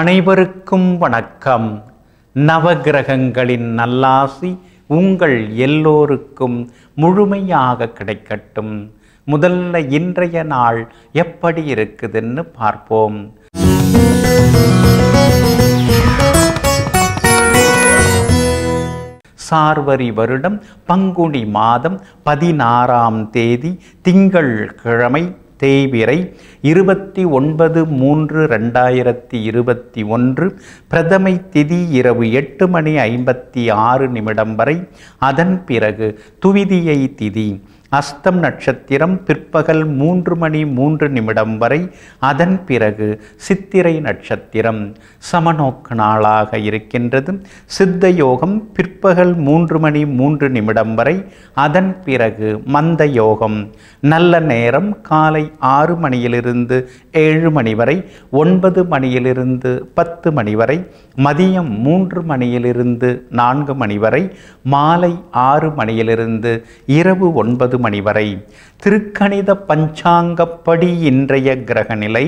அனைவருக்கும் வணக்கம் நவகிரகங்களின் நல்லாசி உங்கள் எல்லோருக்கும் முழுமையாக கிடைக்கட்டும் முதல்ல இன்றைய நாள் எப்படி இருக்குதுன்னு பார்ப்போம் சார்வரி வருடம் பங்குனி மாதம் பதினாறாம் தேதி திங்கள் கிழமை தேய்விரை இருபத்தி ஒன்பது மூன்று ரெண்டாயிரத்தி இருபத்தி ஒன்று பிரதமை திதி இரவு எட்டு மணி ஐம்பத்தி ஆறு நிமிடம் வரை அதன் பிறகு துவிதியை திதி அஸ்தம் நட்சத்திரம் பிற்பகல் மூன்று மணி மூன்று நிமிடம் வரை அதன் பிறகு சித்திரை நட்சத்திரம் சமநோக்க நாளாக இருக்கின்றது சித்த யோகம் பிற்பகல் மூன்று மணி மூன்று நிமிடம் வரை அதன் பிறகு மந்த யோகம் நல்ல நேரம் காலை ஆறு மணியிலிருந்து ஏழு மணி வரை ஒன்பது மணியிலிருந்து பத்து மணி வரை மதியம் மூன்று மணியிலிருந்து நான்கு மணி வரை மாலை ஆறு மணியிலிருந்து இரவு ஒன்பது மணி வரை திருக்கணித பஞ்சாங்கப்படி இன்றைய கிரகநிலை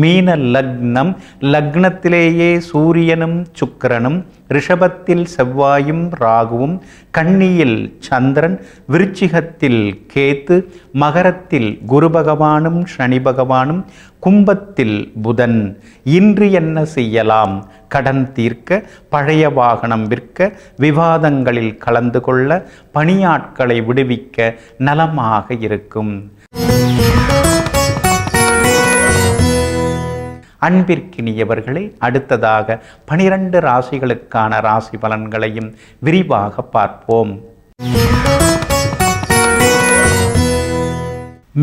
மீன லக்னம் லக்னத்திலேயே சூரியனும் சுக்கரனும் ரிஷபத்தில் செவ்வாயும் ராகுவும் கன்னியில் சந்திரன் விருச்சிகத்தில் கேத்து மகரத்தில் குரு பகவானும் சனி பகவானும் கும்பத்தில் புதன் இன்று என்ன செய்யலாம் கடன் தீர்க்க பழைய வாகனம் விற்க விவாதங்களில் கலந்து கொள்ள பணியாட்களை விடுவிக்க நலமாக இருக்கும் அன்பிற்கினியவர்களை அடுத்ததாக பனிரண்டு ராசிகளுக்கான ராசி பலன்களையும் விரிவாக பார்ப்போம்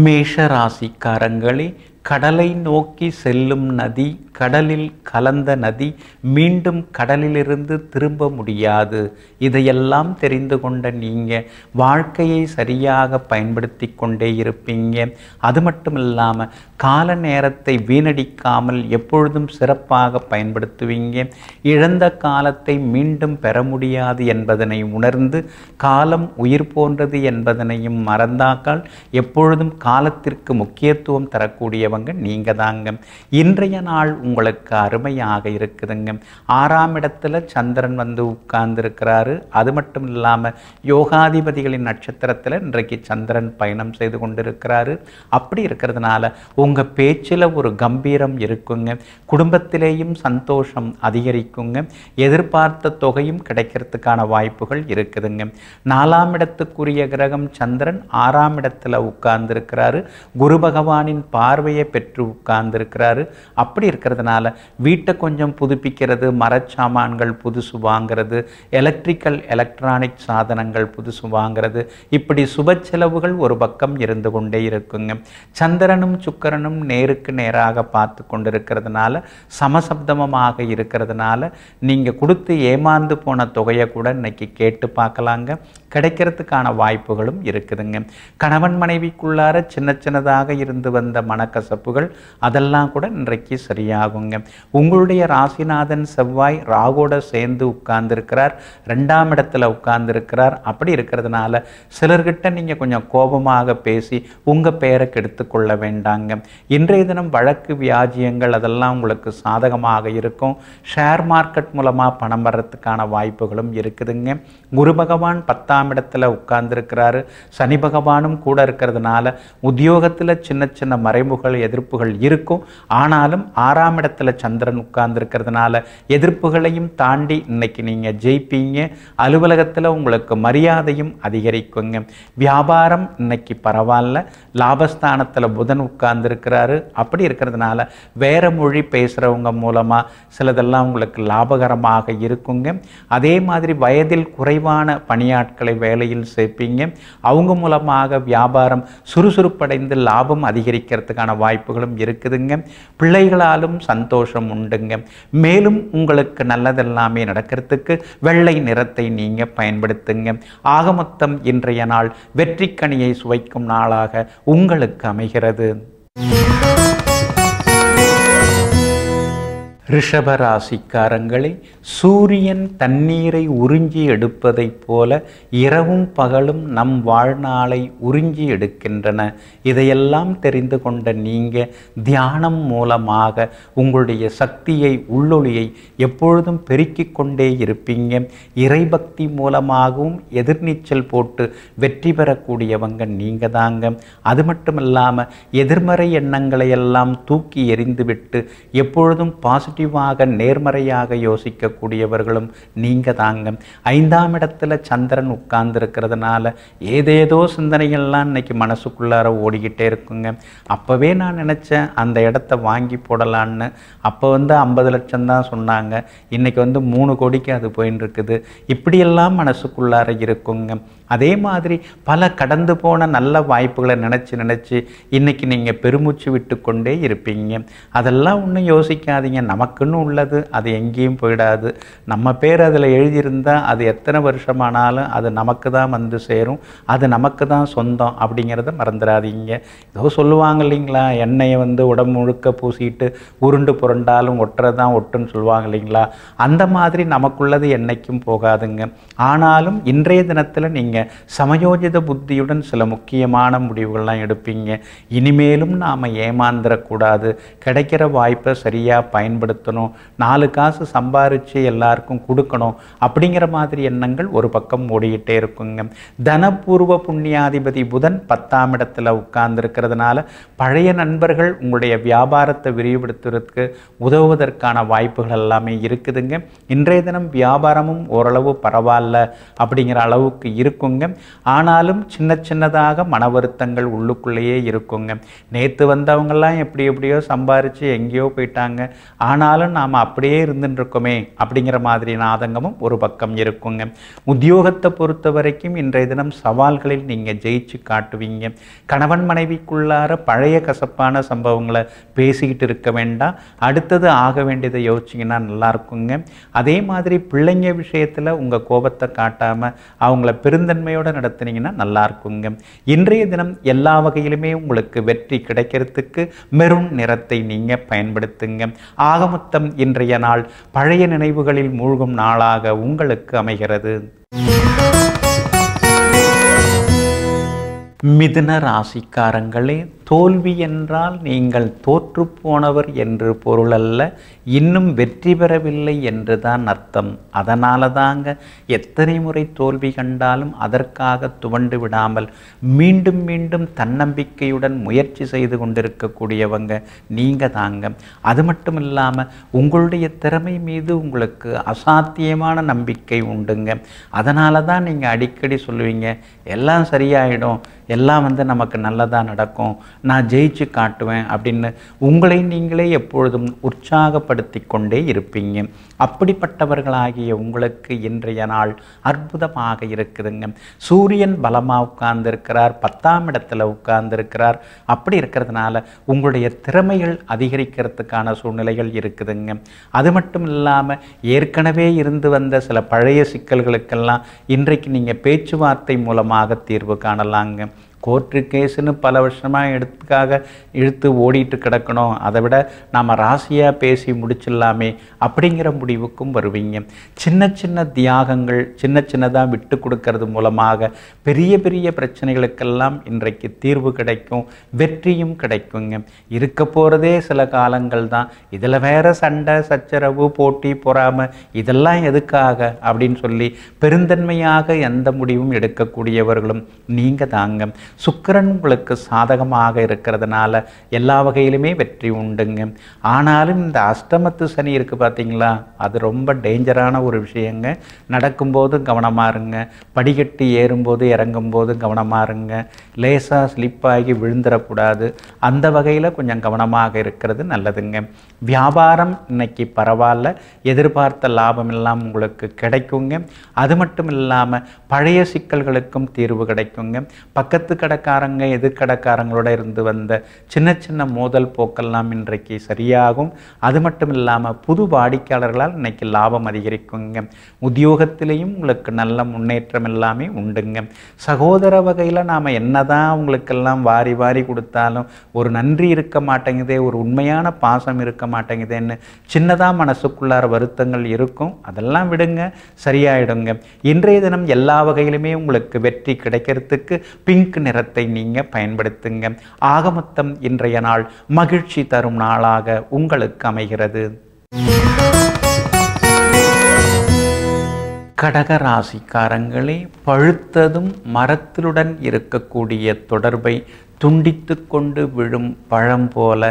மேஷ ராசிக்காரங்களே கடலை நோக்கி செல்லும் நதி கடலில் கலந்த நதி மீண்டும் கடலிலிருந்து திரும்ப முடியாது இதையெல்லாம் தெரிந்து கொண்ட நீங்கள் வாழ்க்கையை சரியாக பயன்படுத்தி கொண்டே இருப்பீங்க அது மட்டும் இல்லாமல் கால நேரத்தை வீணடிக்காமல் எப்பொழுதும் சிறப்பாக பயன்படுத்துவீங்க இழந்த காலத்தை மீண்டும் பெற முடியாது என்பதனை உணர்ந்து காலம் உயிர் போன்றது என்பதனையும் மறந்தாக்கால் எப்பொழுதும் காலத்திற்கு முக்கியத்துவம் தரக்கூடியவங்க உடையவங்க நீங்கள் தாங்க இன்றைய நாள் உங்களுக்கு அருமையாக இருக்குதுங்க ஆறாம் இடத்துல சந்திரன் வந்து உட்கார்ந்துருக்கிறாரு அது மட்டும் இல்லாமல் யோகாதிபதிகளின் நட்சத்திரத்தில் இன்றைக்கு சந்திரன் பயணம் செய்து கொண்டிருக்கிறாரு அப்படி இருக்கிறதுனால உங்கள் பேச்சில் ஒரு கம்பீரம் இருக்குங்க குடும்பத்திலேயும் சந்தோஷம் அதிகரிக்குங்க எதிர்பார்த்த தொகையும் கிடைக்கிறதுக்கான வாய்ப்புகள் இருக்குதுங்க நாலாம் இடத்துக்குரிய கிரகம் சந்திரன் ஆறாம் இடத்துல உட்கார்ந்து இருக்கிறாரு குரு பகவானின் பார்வையை தாயே பெற்று உட்கார்ந்துருக்கிறாரு அப்படி இருக்கிறதுனால வீட்டை கொஞ்சம் புதுப்பிக்கிறது மரச்சாமான்கள் புதுசு வாங்கிறது எலக்ட்ரிக்கல் எலக்ட்ரானிக் சாதனங்கள் புதுசு வாங்கிறது இப்படி சுப செலவுகள் ஒரு பக்கம் இருந்து கொண்டே இருக்குங்க சந்திரனும் சுக்கரனும் நேருக்கு நேராக பார்த்து கொண்டிருக்கிறதுனால சமசப்தமமாக இருக்கிறதுனால நீங்கள் கொடுத்து ஏமாந்து போன தொகையை கூட இன்னைக்கு கேட்டு பார்க்கலாங்க கிடைக்கிறதுக்கான வாய்ப்புகளும் இருக்குதுங்க கணவன் மனைவிக்குள்ளார சின்ன சின்னதாக இருந்து வந்த மனக்கசப்புகள் அதெல்லாம் கூட இன்றைக்கு சரியாகுங்க உங்களுடைய ராசிநாதன் செவ்வாய் ராகோட சேர்ந்து உட்கார்ந்துருக்கிறார் ரெண்டாம் இடத்துல உட்கார்ந்துருக்கிறார் அப்படி இருக்கிறதுனால சிலர்கிட்ட நீங்கள் கொஞ்சம் கோபமாக பேசி உங்கள் பெயரை கெடுத்து கொள்ள வேண்டாங்க இன்றைய தினம் வழக்கு வியாஜியங்கள் அதெல்லாம் உங்களுக்கு சாதகமாக இருக்கும் ஷேர் மார்க்கெட் மூலமாக பணம் வர்றதுக்கான வாய்ப்புகளும் இருக்குதுங்க குரு பகவான் பத்தாம் பத்தாம் இடத்துல உட்கார்ந்துருக்கிறாரு சனி பகவானும் கூட இருக்கிறதுனால உத்தியோகத்தில் சின்ன சின்ன மறைமுகள் எதிர்ப்புகள் இருக்கும் ஆனாலும் ஆறாம் இடத்துல சந்திரன் உட்கார்ந்துருக்கிறதுனால எதிர்ப்புகளையும் தாண்டி இன்னைக்கு நீங்கள் ஜெயிப்பீங்க அலுவலகத்தில் உங்களுக்கு மரியாதையும் அதிகரிக்குங்க வியாபாரம் இன்னைக்கு பரவாயில்ல லாபஸ்தானத்தில் புதன் உட்கார்ந்துருக்கிறாரு அப்படி இருக்கிறதுனால வேற மொழி பேசுகிறவங்க மூலமாக சிலதெல்லாம் உங்களுக்கு லாபகரமாக இருக்குங்க அதே மாதிரி வயதில் குறைவான பணியாட்களை உங்களை வேலையில் சேர்ப்பீங்க அவங்க மூலமாக வியாபாரம் சுறுசுறுப்படைந்து லாபம் அதிகரிக்கிறதுக்கான வாய்ப்புகளும் இருக்குதுங்க பிள்ளைகளாலும் சந்தோஷம் உண்டுங்க மேலும் உங்களுக்கு நல்லதெல்லாமே நடக்கிறதுக்கு வெள்ளை நிறத்தை நீங்கள் பயன்படுத்துங்க ஆக மொத்தம் இன்றைய நாள் வெற்றிக்கணியை சுவைக்கும் நாளாக உங்களுக்கு அமைகிறது ரிஷபராசிக்காரங்களே சூரியன் தண்ணீரை உறிஞ்சி எடுப்பதைப் போல இரவும் பகலும் நம் வாழ்நாளை உறிஞ்சி எடுக்கின்றன இதையெல்லாம் தெரிந்து கொண்ட நீங்கள் தியானம் மூலமாக உங்களுடைய சக்தியை உள்ளொளியை எப்பொழுதும் பெருக்கிக் கொண்டே இருப்பீங்க இறைபக்தி மூலமாகவும் எதிர்நீச்சல் போட்டு வெற்றி பெறக்கூடியவங்க நீங்கள் தாங்க அது மட்டும் இல்லாமல் எதிர்மறை எண்ணங்களையெல்லாம் தூக்கி எறிந்துவிட்டு எப்பொழுதும் பாசிட்டிவ் பாசிட்டிவாக நேர்மறையாக யோசிக்கக்கூடியவர்களும் நீங்கள் தாங்க ஐந்தாம் இடத்துல சந்திரன் உட்கார்ந்துருக்கிறதுனால ஏதேதோ சிந்தனைகள்லாம் இன்னைக்கு மனசுக்குள்ளார ஓடிக்கிட்டே இருக்குங்க அப்போவே நான் நினச்சேன் அந்த இடத்த வாங்கி போடலான்னு அப்போ வந்து ஐம்பது லட்சம் தான் சொன்னாங்க இன்றைக்கி வந்து மூணு கோடிக்கு அது போயின்னு இருக்குது இப்படியெல்லாம் மனசுக்குள்ளார இருக்குங்க அதே மாதிரி பல கடந்து போன நல்ல வாய்ப்புகளை நினச்சி நினச்சி இன்றைக்கி நீங்கள் பெருமூச்சு விட்டு கொண்டே இருப்பீங்க அதெல்லாம் ஒன்றும் யோசிக்காதீங்க நமக்குன்னு உள்ளது அது எங்கேயும் போயிடாது நம்ம பேர் அதில் எழுதியிருந்தால் அது எத்தனை வருஷமானாலும் அது நமக்கு தான் வந்து சேரும் அது நமக்கு தான் சொந்தம் அப்படிங்கிறத மறந்துடாதீங்க ஏதோ சொல்லுவாங்க இல்லைங்களா எண்ணெயை வந்து உடம்பு முழுக்க பூசிட்டு உருண்டு புரண்டாலும் தான் ஒட்டுன்னு சொல்லுவாங்க இல்லைங்களா அந்த மாதிரி நமக்குள்ளது என்றைக்கும் போகாதுங்க ஆனாலும் இன்றைய தினத்தில் நீங்கள் சமயோஜித புத்தியுடன் சில முக்கியமான முடிவுகள்லாம் எடுப்பீங்க இனிமேலும் நாம் ஏமாந்துடக்கூடாது கிடைக்கிற வாய்ப்பை சரியாக பயன்படுத்தணும் நாலு காசு சம்பாரித்து எல்லாருக்கும் கொடுக்கணும் அப்படிங்கிற மாதிரி எண்ணங்கள் ஒரு பக்கம் ஓடிக்கிட்டே இருக்குங்க தனபூர்வ புண்ணியாதிபதி புதன் பத்தாம் இடத்துல உட்கார்ந்துருக்கிறதுனால பழைய நண்பர்கள் உங்களுடைய வியாபாரத்தை விரிவுபடுத்துறதுக்கு உதவுவதற்கான வாய்ப்புகள் எல்லாமே இருக்குதுங்க இன்றைய தினம் வியாபாரமும் ஓரளவு பரவாயில்ல அப்படிங்கிற அளவுக்கு இருக்கும் இருக்குங்க ஆனாலும் சின்ன சின்னதாக மன வருத்தங்கள் உள்ளுக்குள்ளேயே இருக்குங்க நேற்று வந்தவங்கெல்லாம் எப்படி எப்படியோ சம்பாரித்து எங்கேயோ போயிட்டாங்க ஆனாலும் நாம் அப்படியே இருந்துட்டுருக்கோமே அப்படிங்கிற மாதிரியான ஆதங்கமும் ஒரு பக்கம் இருக்குங்க உத்தியோகத்தை பொறுத்த வரைக்கும் இன்றைய தினம் சவால்களில் நீங்கள் ஜெயிச்சு காட்டுவீங்க கணவன் மனைவிக்குள்ளார பழைய கசப்பான சம்பவங்களை பேசிக்கிட்டு இருக்க வேண்டாம் அடுத்தது ஆக வேண்டியதை யோசிச்சிங்கன்னா நல்லா அதே மாதிரி பிள்ளைங்க விஷயத்தில் உங்கள் கோபத்தை காட்டாமல் அவங்கள பெருந்தன் நம்பகத்தன்மையோடு நடத்தினீங்கன்னா நல்லா இருக்குங்க இன்றைய தினம் எல்லா வகையிலுமே உங்களுக்கு வெற்றி கிடைக்கிறதுக்கு மெரும் நிறத்தை நீங்கள் பயன்படுத்துங்க ஆகமொத்தம் இன்றைய நாள் பழைய நினைவுகளில் மூழ்கும் நாளாக உங்களுக்கு அமைகிறது மிதுன ராசிக்காரங்களே தோல்வி என்றால் நீங்கள் தோற்றுப்போனவர் என்று பொருள் அல்ல இன்னும் வெற்றி பெறவில்லை என்று தான் அர்த்தம் அதனால தாங்க எத்தனை முறை தோல்வி கண்டாலும் அதற்காக துவண்டு விடாமல் மீண்டும் மீண்டும் தன்னம்பிக்கையுடன் முயற்சி செய்து கொண்டிருக்கக்கூடியவங்க நீங்கள் தாங்க அது மட்டும் இல்லாமல் உங்களுடைய திறமை மீது உங்களுக்கு அசாத்தியமான நம்பிக்கை உண்டுங்க அதனால தான் நீங்கள் அடிக்கடி சொல்லுவீங்க எல்லாம் சரியாயிடும் எல்லாம் வந்து நமக்கு நல்லதாக நடக்கும் நான் ஜெயிச்சு காட்டுவேன் அப்படின்னு உங்களை நீங்களே எப்பொழுதும் உற்சாகப்படுத்தி கொண்டே இருப்பீங்க அப்படிப்பட்டவர்களாகிய உங்களுக்கு இன்றைய நாள் அற்புதமாக இருக்குதுங்க சூரியன் பலமாக உட்கார்ந்திருக்கிறார் பத்தாம் இடத்துல உட்கார்ந்திருக்கிறார் அப்படி இருக்கிறதுனால உங்களுடைய திறமைகள் அதிகரிக்கிறதுக்கான சூழ்நிலைகள் இருக்குதுங்க அது மட்டும் இல்லாமல் ஏற்கனவே இருந்து வந்த சில பழைய சிக்கல்களுக்கெல்லாம் இன்றைக்கு நீங்கள் பேச்சுவார்த்தை மூலமாக தீர்வு காணலாங்க கோர்ட்டு கேஸுன்னு பல வருஷமாக எடுத்துக்காக இழுத்து ஓடிட்டு கிடக்கணும் அதை விட நாம் ராசியாக பேசி முடிச்சிடலாமே அப்படிங்கிற முடிவுக்கும் வருவீங்க சின்ன சின்ன தியாகங்கள் சின்ன சின்னதாக விட்டு கொடுக்கறது மூலமாக பெரிய பெரிய பிரச்சனைகளுக்கெல்லாம் இன்றைக்கு தீர்வு கிடைக்கும் வெற்றியும் கிடைக்குங்க இருக்க போகிறதே சில காலங்கள் தான் இதில் வேற சண்டை சச்சரவு போட்டி பொறாமல் இதெல்லாம் எதுக்காக அப்படின்னு சொல்லி பெருந்தன்மையாக எந்த முடிவும் எடுக்கக்கூடியவர்களும் நீங்கள் தாங்க சுக்கரன் உங்களுக்கு சாதகமாக இருக்கிறதுனால எல்லா வகையிலுமே வெற்றி உண்டுங்க ஆனாலும் இந்த அஷ்டமத்து சனி இருக்குது பார்த்தீங்களா அது ரொம்ப டேஞ்சரான ஒரு விஷயங்க நடக்கும்போது கவனமாக இருங்க படிக்கட்டு ஏறும்போது இறங்கும்போது கவனமாக இருங்க லேசாக ஸ்லிப்பாகி விழுந்துடக்கூடாது அந்த வகையில் கொஞ்சம் கவனமாக இருக்கிறது நல்லதுங்க வியாபாரம் இன்னைக்கு பரவாயில்ல எதிர்பார்த்த லாபம் எல்லாம் உங்களுக்கு கிடைக்குங்க அது மட்டும் இல்லாமல் பழைய சிக்கல்களுக்கும் தீர்வு கிடைக்குங்க பக்கத்து கடை கடக்காரங்க எதிர்கடக்காரங்களோட இருந்து வந்த சின்ன சின்ன மோதல் போக்கெல்லாம் இன்றைக்கு சரியாகும் அது மட்டும் இல்லாமல் புது வாடிக்கையாளர்களால் இன்னைக்கு லாபம் அதிகரிக்குங்க உத்தியோகத்திலையும் உங்களுக்கு நல்ல முன்னேற்றம் எல்லாமே உண்டுங்க சகோதர வகையில் நாம் என்னதான் அவங்களுக்கெல்லாம் வாரி வாரி கொடுத்தாலும் ஒரு நன்றி இருக்க மாட்டேங்குதே ஒரு உண்மையான பாசம் இருக்க மாட்டேங்குதுன்னு சின்னதாக மனசுக்குள்ளார வருத்தங்கள் இருக்கும் அதெல்லாம் விடுங்க சரியாயிடுங்க இன்றைய தினம் எல்லா வகையிலுமே உங்களுக்கு வெற்றி கிடைக்கிறதுக்கு பிங்க் நிறத்தை நீங்கள் பயன்படுத்துங்க ஆகமத்தம் இன்றைய நாள் மகிழ்ச்சி தரும் நாளாக உங்களுக்கு அமைகிறது கடகராசிக்காரங்களே பழுத்ததும் மரத்துடன் இருக்கக்கூடிய தொடர்பை துண்டித்து கொண்டு விழும் பழம் போல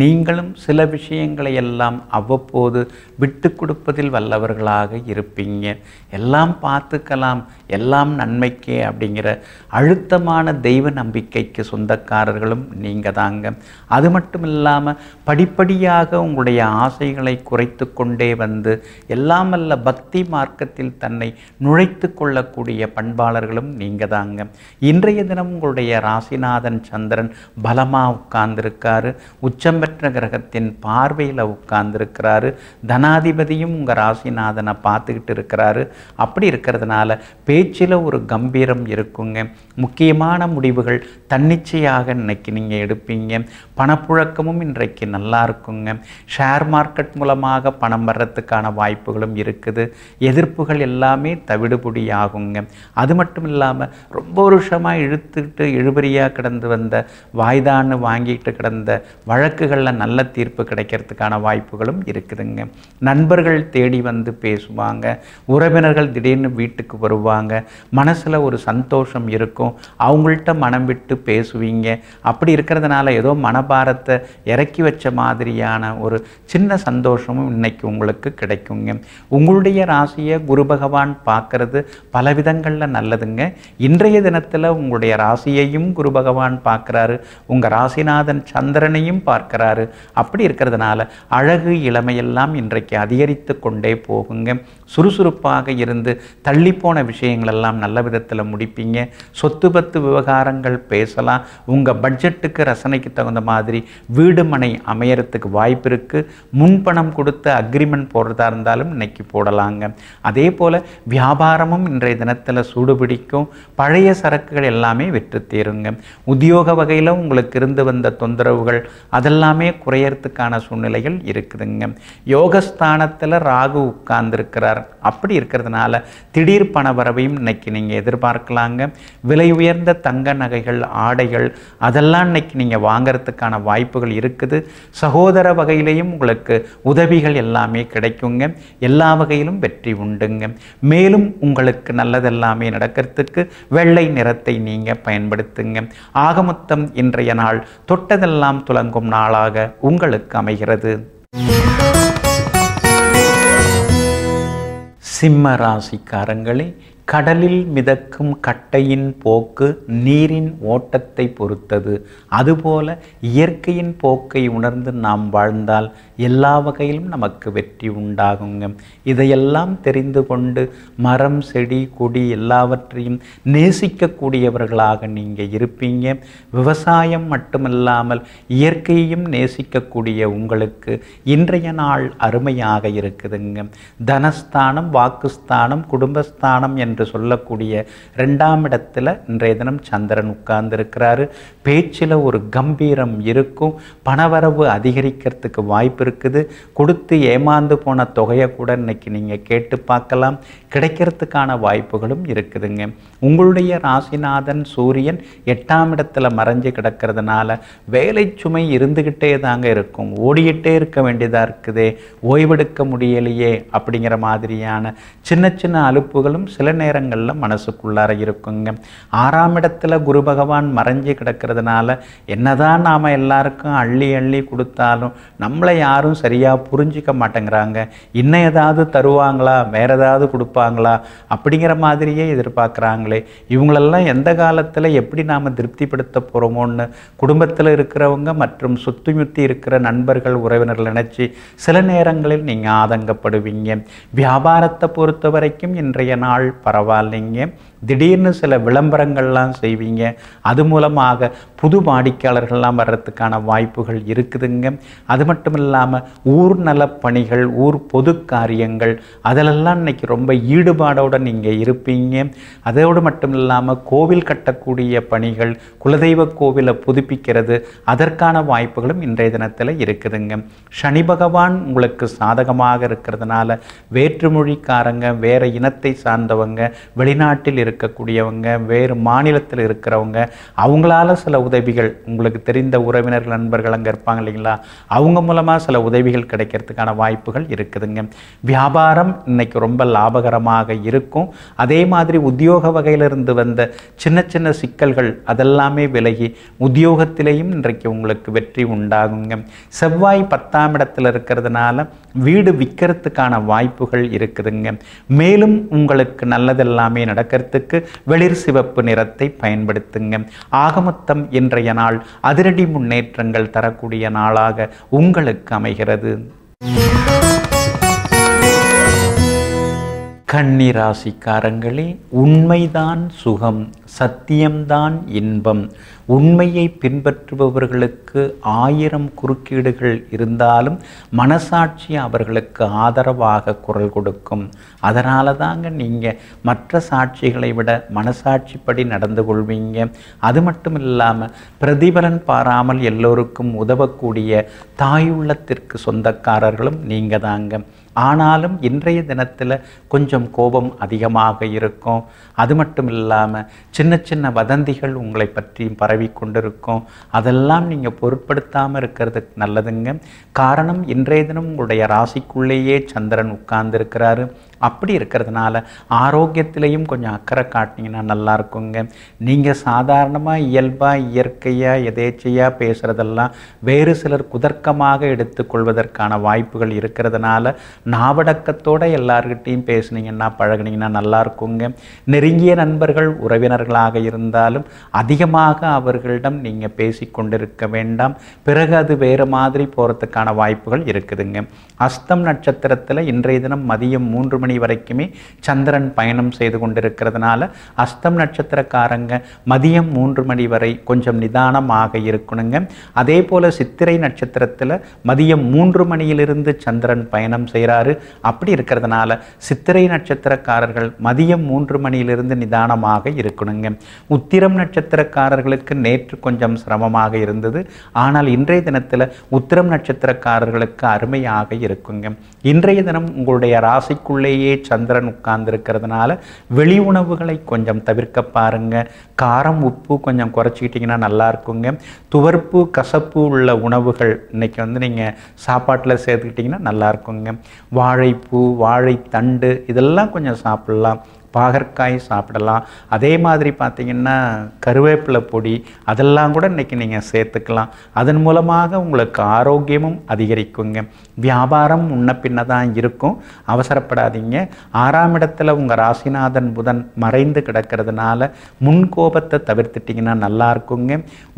நீங்களும் சில விஷயங்களை எல்லாம் அவ்வப்போது விட்டு கொடுப்பதில் வல்லவர்களாக இருப்பீங்க எல்லாம் பார்த்துக்கலாம் எல்லாம் நன்மைக்கே அப்படிங்கிற அழுத்தமான தெய்வ நம்பிக்கைக்கு சொந்தக்காரர்களும் நீங்கள் தாங்க அது மட்டும் இல்லாமல் படிப்படியாக உங்களுடைய ஆசைகளை குறைத்து கொண்டே வந்து எல்லாமல்ல பக்தி மார்க்கத்தில் தன்னை நுழைத்து கொள்ளக்கூடிய பண்பாளர்களும் நீங்கள் தாங்க இன்றைய தினம் உங்களுடைய ராசிநாதன் சந்திரன் பலமாக உட்கார்ந்துருக்காரு உச்சம் பெற்ற கிரகத்தின் பார்வையில் உட்கார்ந்துருக்கிறாரு தனாதிபதியும் உங்கள் ராசிநாதனை பார்த்துக்கிட்டு இருக்கிறாரு அப்படி இருக்கிறதுனால பேச்சில் ஒரு கம்பீரம் இருக்குங்க முக்கியமான முடிவுகள் தன்னிச்சையாக இன்னைக்கு நீங்கள் எடுப்பீங்க பணப்புழக்கமும் இன்றைக்கு நல்லா இருக்குங்க ஷேர் மார்க்கெட் மூலமாக பணம் வர்றதுக்கான வாய்ப்புகளும் இருக்குது எதிர்ப்புகள் எல்லாமே ஆகுங்க அது மட்டும் இல்லாமல் ரொம்ப வருஷமாக இழுத்துக்கிட்டு இழுபறியாக கிடந்து வந்து கிடந்த வாய்தான்னு வாங்கிட்டு கிடந்த வழக்குகளில் நல்ல தீர்ப்பு கிடைக்கிறதுக்கான வாய்ப்புகளும் இருக்குதுங்க நண்பர்கள் தேடி வந்து பேசுவாங்க உறவினர்கள் திடீர்னு வீட்டுக்கு வருவாங்க மனசில் ஒரு சந்தோஷம் இருக்கும் அவங்கள்ட்ட மனம் விட்டு பேசுவீங்க அப்படி இருக்கிறதுனால ஏதோ மனபாரத்தை இறக்கி வச்ச மாதிரியான ஒரு சின்ன சந்தோஷமும் இன்னைக்கு உங்களுக்கு கிடைக்குங்க உங்களுடைய ராசியை குரு பகவான் பார்க்கறது பல விதங்களில் நல்லதுங்க இன்றைய தினத்தில் உங்களுடைய ராசியையும் குரு பகவான் பார்க்குறாரு உங்கள் ராசிநாதன் சந்திரனையும் பார்க்குறாரு அப்படி இருக்கிறதுனால அழகு இளமையெல்லாம் இன்றைக்கு அதிகரித்து கொண்டே போகுங்க சுறுசுறுப்பாக இருந்து தள்ளிப்போன விஷயங்களெல்லாம் நல்ல விதத்தில் முடிப்பீங்க சொத்து பத்து விவகாரங்கள் பேசலாம் உங்கள் பட்ஜெட்டுக்கு ரசனைக்கு தகுந்த மாதிரி வீடு மனை அமையறதுக்கு வாய்ப்பு இருக்குது முன்பணம் கொடுத்து அக்ரிமெண்ட் போடுறதா இருந்தாலும் இன்னைக்கு போடலாங்க அதே போல் வியாபாரமும் இன்றைய தினத்தில் சூடுபிடிக்கும் பழைய சரக்குகள் எல்லாமே விற்று தீருங்க உத்தியோக வகையில் உங்களுக்கு இருந்து வந்த தொந்தரவுகள் அதெல்லாமே குறையறதுக்கான சூழ்நிலைகள் இருக்குதுங்க யோகஸ்தானத்தில் ராகு உட்கார்ந்துருக்கிறார் அப்படி இருக்கிறதுனால திடீர் பண வரவையும் இன்னைக்கு நீங்கள் எதிர்பார்க்கலாங்க விலை உயர்ந்த தங்க நகைகள் ஆடைகள் அதெல்லாம் இன்னைக்கு நீங்கள் வாங்கிறதுக்கான வாய்ப்புகள் இருக்குது சகோதர வகையிலையும் உங்களுக்கு உதவிகள் எல்லாமே கிடைக்குங்க எல்லா வகையிலும் வெற்றி உண்டுங்க மேலும் உங்களுக்கு நல்லதெல்லாமே நடக்கிறதுக்கு வெள்ளை நிறத்தை நீங்கள் பயன்படுத்துங்க மொத்தம் இன்றைய நாள் தொட்டதெல்லாம் துலங்கும் நாளாக உங்களுக்கு அமைகிறது சிம்ம ராசிக்காரங்களே கடலில் மிதக்கும் கட்டையின் போக்கு நீரின் ஓட்டத்தை பொறுத்தது அதுபோல இயற்கையின் போக்கை உணர்ந்து நாம் வாழ்ந்தால் எல்லா வகையிலும் நமக்கு வெற்றி உண்டாகுங்க இதையெல்லாம் தெரிந்து கொண்டு மரம் செடி கொடி எல்லாவற்றையும் நேசிக்கக்கூடியவர்களாக நீங்கள் இருப்பீங்க விவசாயம் மட்டுமல்லாமல் இயற்கையையும் நேசிக்கக்கூடிய உங்களுக்கு இன்றைய நாள் அருமையாக இருக்குதுங்க தனஸ்தானம் வாக்குஸ்தானம் குடும்பஸ்தானம் என்று சொல்லக்கூடிய ரெண்டாம் இடத்துல இன்றைய தினம் சந்திரன் உட்கார்ந்துருக்கிறாரு பேச்சில் ஒரு கம்பீரம் இருக்கும் பணவரவு அதிகரிக்கிறதுக்கு வாய்ப்பு இருக்குது கொடுத்து ஏமாந்து போன தொகையை கூட இன்றைக்கி நீங்கள் கேட்டு பார்க்கலாம் கிடைக்கிறதுக்கான வாய்ப்புகளும் இருக்குதுங்க உங்களுடைய ராசிநாதன் சூரியன் எட்டாம் இடத்துல மறைஞ்சு கிடக்கிறதுனால வேலை சுமை இருந்துக்கிட்டே தாங்க இருக்கும் ஓடிக்கிட்டே இருக்க வேண்டியதாக இருக்குதே ஓய்வெடுக்க முடியலையே அப்படிங்கிற மாதிரியான சின்ன சின்ன அலுப்புகளும் சில நேரங்களில் மனசுக்குள்ளார இருக்குங்க ஆறாம் இடத்துல குரு பகவான் மறைஞ்சு கிடக்கிறதுனால என்னதான் நாம் எல்லாருக்கும் அள்ளி அள்ளி கொடுத்தாலும் நம்மளை யார் யாரும் சரியாக புரிஞ்சிக்க மாட்டேங்கிறாங்க இன்னும் ஏதாவது தருவாங்களா வேறு ஏதாவது கொடுப்பாங்களா அப்படிங்கிற மாதிரியே எதிர்பார்க்குறாங்களே இவங்களெல்லாம் எந்த காலத்தில் எப்படி நாம் திருப்திப்படுத்த போகிறோமோன்னு குடும்பத்தில் இருக்கிறவங்க மற்றும் சுத்திமுத்தி இருக்கிற நண்பர்கள் உறவினர்கள் நினச்சி சில நேரங்களில் நீங்கள் ஆதங்கப்படுவீங்க வியாபாரத்தை பொறுத்த வரைக்கும் இன்றைய நாள் பரவாயில்லைங்க திடீர்னு சில விளம்பரங்கள்லாம் செய்வீங்க அது மூலமாக புது வாடிக்கையாளர்கள்லாம் வர்றதுக்கான வாய்ப்புகள் இருக்குதுங்க அது மட்டும் இல்லாமல் ஊர் நலப்பணிகள் ஊர் பொது காரியங்கள் அதிலெல்லாம் இன்னைக்கு ரொம்ப ஈடுபாடோடு நீங்கள் இருப்பீங்க அதோடு மட்டும் இல்லாமல் கோவில் கட்டக்கூடிய பணிகள் குலதெய்வ கோவிலை புதுப்பிக்கிறது அதற்கான வாய்ப்புகளும் இன்றைய தினத்தில் இருக்குதுங்க சனி பகவான் உங்களுக்கு சாதகமாக இருக்கிறதுனால வேற்றுமொழிக்காரங்க வேறு இனத்தை சார்ந்தவங்க வெளிநாட்டில் இருக்கக்கூடியவங்க வேறு மாநிலத்தில் இருக்கிறவங்க அவங்களால சில உதவிகள் உங்களுக்கு தெரிந்த உறவினர் நண்பர்கள் அங்கே இருப்பாங்க இல்லைங்களா அவங்க மூலமாக சில உதவிகள் கிடைக்கிறதுக்கான வாய்ப்புகள் இருக்குதுங்க வியாபாரம் இன்னைக்கு ரொம்ப லாபகரமாக இருக்கும் அதே மாதிரி உத்தியோக வகையிலிருந்து வந்த சின்ன சின்ன சிக்கல்கள் அதெல்லாமே விலகி உத்தியோகத்திலேயும் இன்றைக்கு உங்களுக்கு வெற்றி உண்டாகுங்க செவ்வாய் பத்தாம் இடத்தில் இருக்கிறதுனால வீடு விற்கிறதுக்கான வாய்ப்புகள் இருக்குதுங்க மேலும் உங்களுக்கு நல்லதெல்லாமே நடக்கிறது நிறத்துக்கு வெளிர் சிவப்பு நிறத்தை பயன்படுத்துங்க ஆகமொத்தம் இன்றைய நாள் அதிரடி முன்னேற்றங்கள் தரக்கூடிய நாளாக உங்களுக்கு அமைகிறது ராசிக்காரங்களே உண்மைதான் சுகம் சத்தியம்தான் இன்பம் உண்மையை பின்பற்றுபவர்களுக்கு ஆயிரம் குறுக்கீடுகள் இருந்தாலும் மனசாட்சி அவர்களுக்கு ஆதரவாக குரல் கொடுக்கும் அதனால தாங்க நீங்கள் மற்ற சாட்சிகளை விட மனசாட்சிப்படி நடந்து கொள்வீங்க அது மட்டும் இல்லாமல் பிரதிபலன் பாராமல் எல்லோருக்கும் உதவக்கூடிய தாயுள்ளத்திற்கு சொந்தக்காரர்களும் நீங்கள் தாங்க ஆனாலும் இன்றைய தினத்தில் கொஞ்சம் கோபம் அதிகமாக இருக்கும் அது மட்டும் இல்லாமல் சின்ன சின்ன வதந்திகள் உங்களை பற்றியும் பரவி கொண்டிருக்கும் அதெல்லாம் நீங்கள் பொருட்படுத்தாமல் இருக்கிறது நல்லதுங்க காரணம் இன்றைய தினம் உங்களுடைய ராசிக்குள்ளேயே சந்திரன் உட்கார்ந்துருக்கிறாரு அப்படி இருக்கிறதுனால ஆரோக்கியத்திலையும் கொஞ்சம் அக்கறை காட்டினீங்கன்னா நல்லா இருக்குங்க நீங்கள் சாதாரணமாக இயல்பாக இயற்கையாக எதேச்சையாக பேசுகிறதெல்லாம் வேறு சிலர் குதர்க்கமாக எடுத்துக்கொள்வதற்கான வாய்ப்புகள் இருக்கிறதுனால நாவடக்கத்தோடு எல்லார்கிட்டையும் பேசுனீங்கன்னா பழகினீங்கன்னா நல்லா இருக்குங்க நெருங்கிய நண்பர்கள் உறவினர்களாக இருந்தாலும் அதிகமாக அவர்களிடம் நீங்கள் கொண்டிருக்க வேண்டாம் பிறகு அது வேறு மாதிரி போகிறதுக்கான வாய்ப்புகள் இருக்குதுங்க அஸ்தம் நட்சத்திரத்தில் இன்றைய தினம் மதியம் மூன்று மணி மணி வரைக்குமே சந்திரன் பயணம் செய்து கொண்டிருக்கிறதுனால அஸ்தம் நட்சத்திரக்காரங்க மதியம் மூன்று மணி வரை கொஞ்சம் நிதானமாக இருக்கணுங்க அதே போல் சித்திரை நட்சத்திரத்தில் மதியம் மூன்று மணியிலிருந்து சந்திரன் பயணம் செய்கிறாரு அப்படி இருக்கிறதுனால சித்திரை நட்சத்திரக்காரர்கள் மதியம் மூன்று மணியிலிருந்து நிதானமாக இருக்கணுங்க உத்திரம் நட்சத்திரக்காரர்களுக்கு நேற்று கொஞ்சம் சிரமமாக இருந்தது ஆனால் இன்றைய தினத்தில் உத்திரம் நட்சத்திரக்காரர்களுக்கு அருமையாக இருக்குங்க இன்றைய தினம் உங்களுடைய ராசிக்குள்ளேயே வீட்டிலேயே சந்திரன் உட்கார்ந்துருக்கிறதுனால வெளி உணவுகளை கொஞ்சம் தவிர்க்க பாருங்க காரம் உப்பு கொஞ்சம் குறைச்சிக்கிட்டிங்கன்னா நல்லா இருக்குங்க துவர்ப்பு கசப்பு உள்ள உணவுகள் இன்றைக்கி வந்து நீங்கள் சாப்பாட்டில் சேர்த்துக்கிட்டிங்கன்னா நல்லா இருக்குங்க வாழைப்பூ வாழைத்தண்டு இதெல்லாம் கொஞ்சம் சாப்பிட்லாம் பாகற்காய் சாப்பிடலாம் அதே மாதிரி பார்த்திங்கன்னா கருவேப்பிலை பொடி அதெல்லாம் கூட இன்றைக்கி நீங்கள் சேர்த்துக்கலாம் அதன் மூலமாக உங்களுக்கு ஆரோக்கியமும் அதிகரிக்குங்க வியாபாரம் முன்ன பின்ன தான் இருக்கும் அவசரப்படாதீங்க ஆறாம் இடத்துல உங்கள் ராசிநாதன் புதன் மறைந்து கிடக்கிறதுனால முன்கோபத்தை தவிர்த்துட்டிங்கன்னா நல்லா இருக்குங்க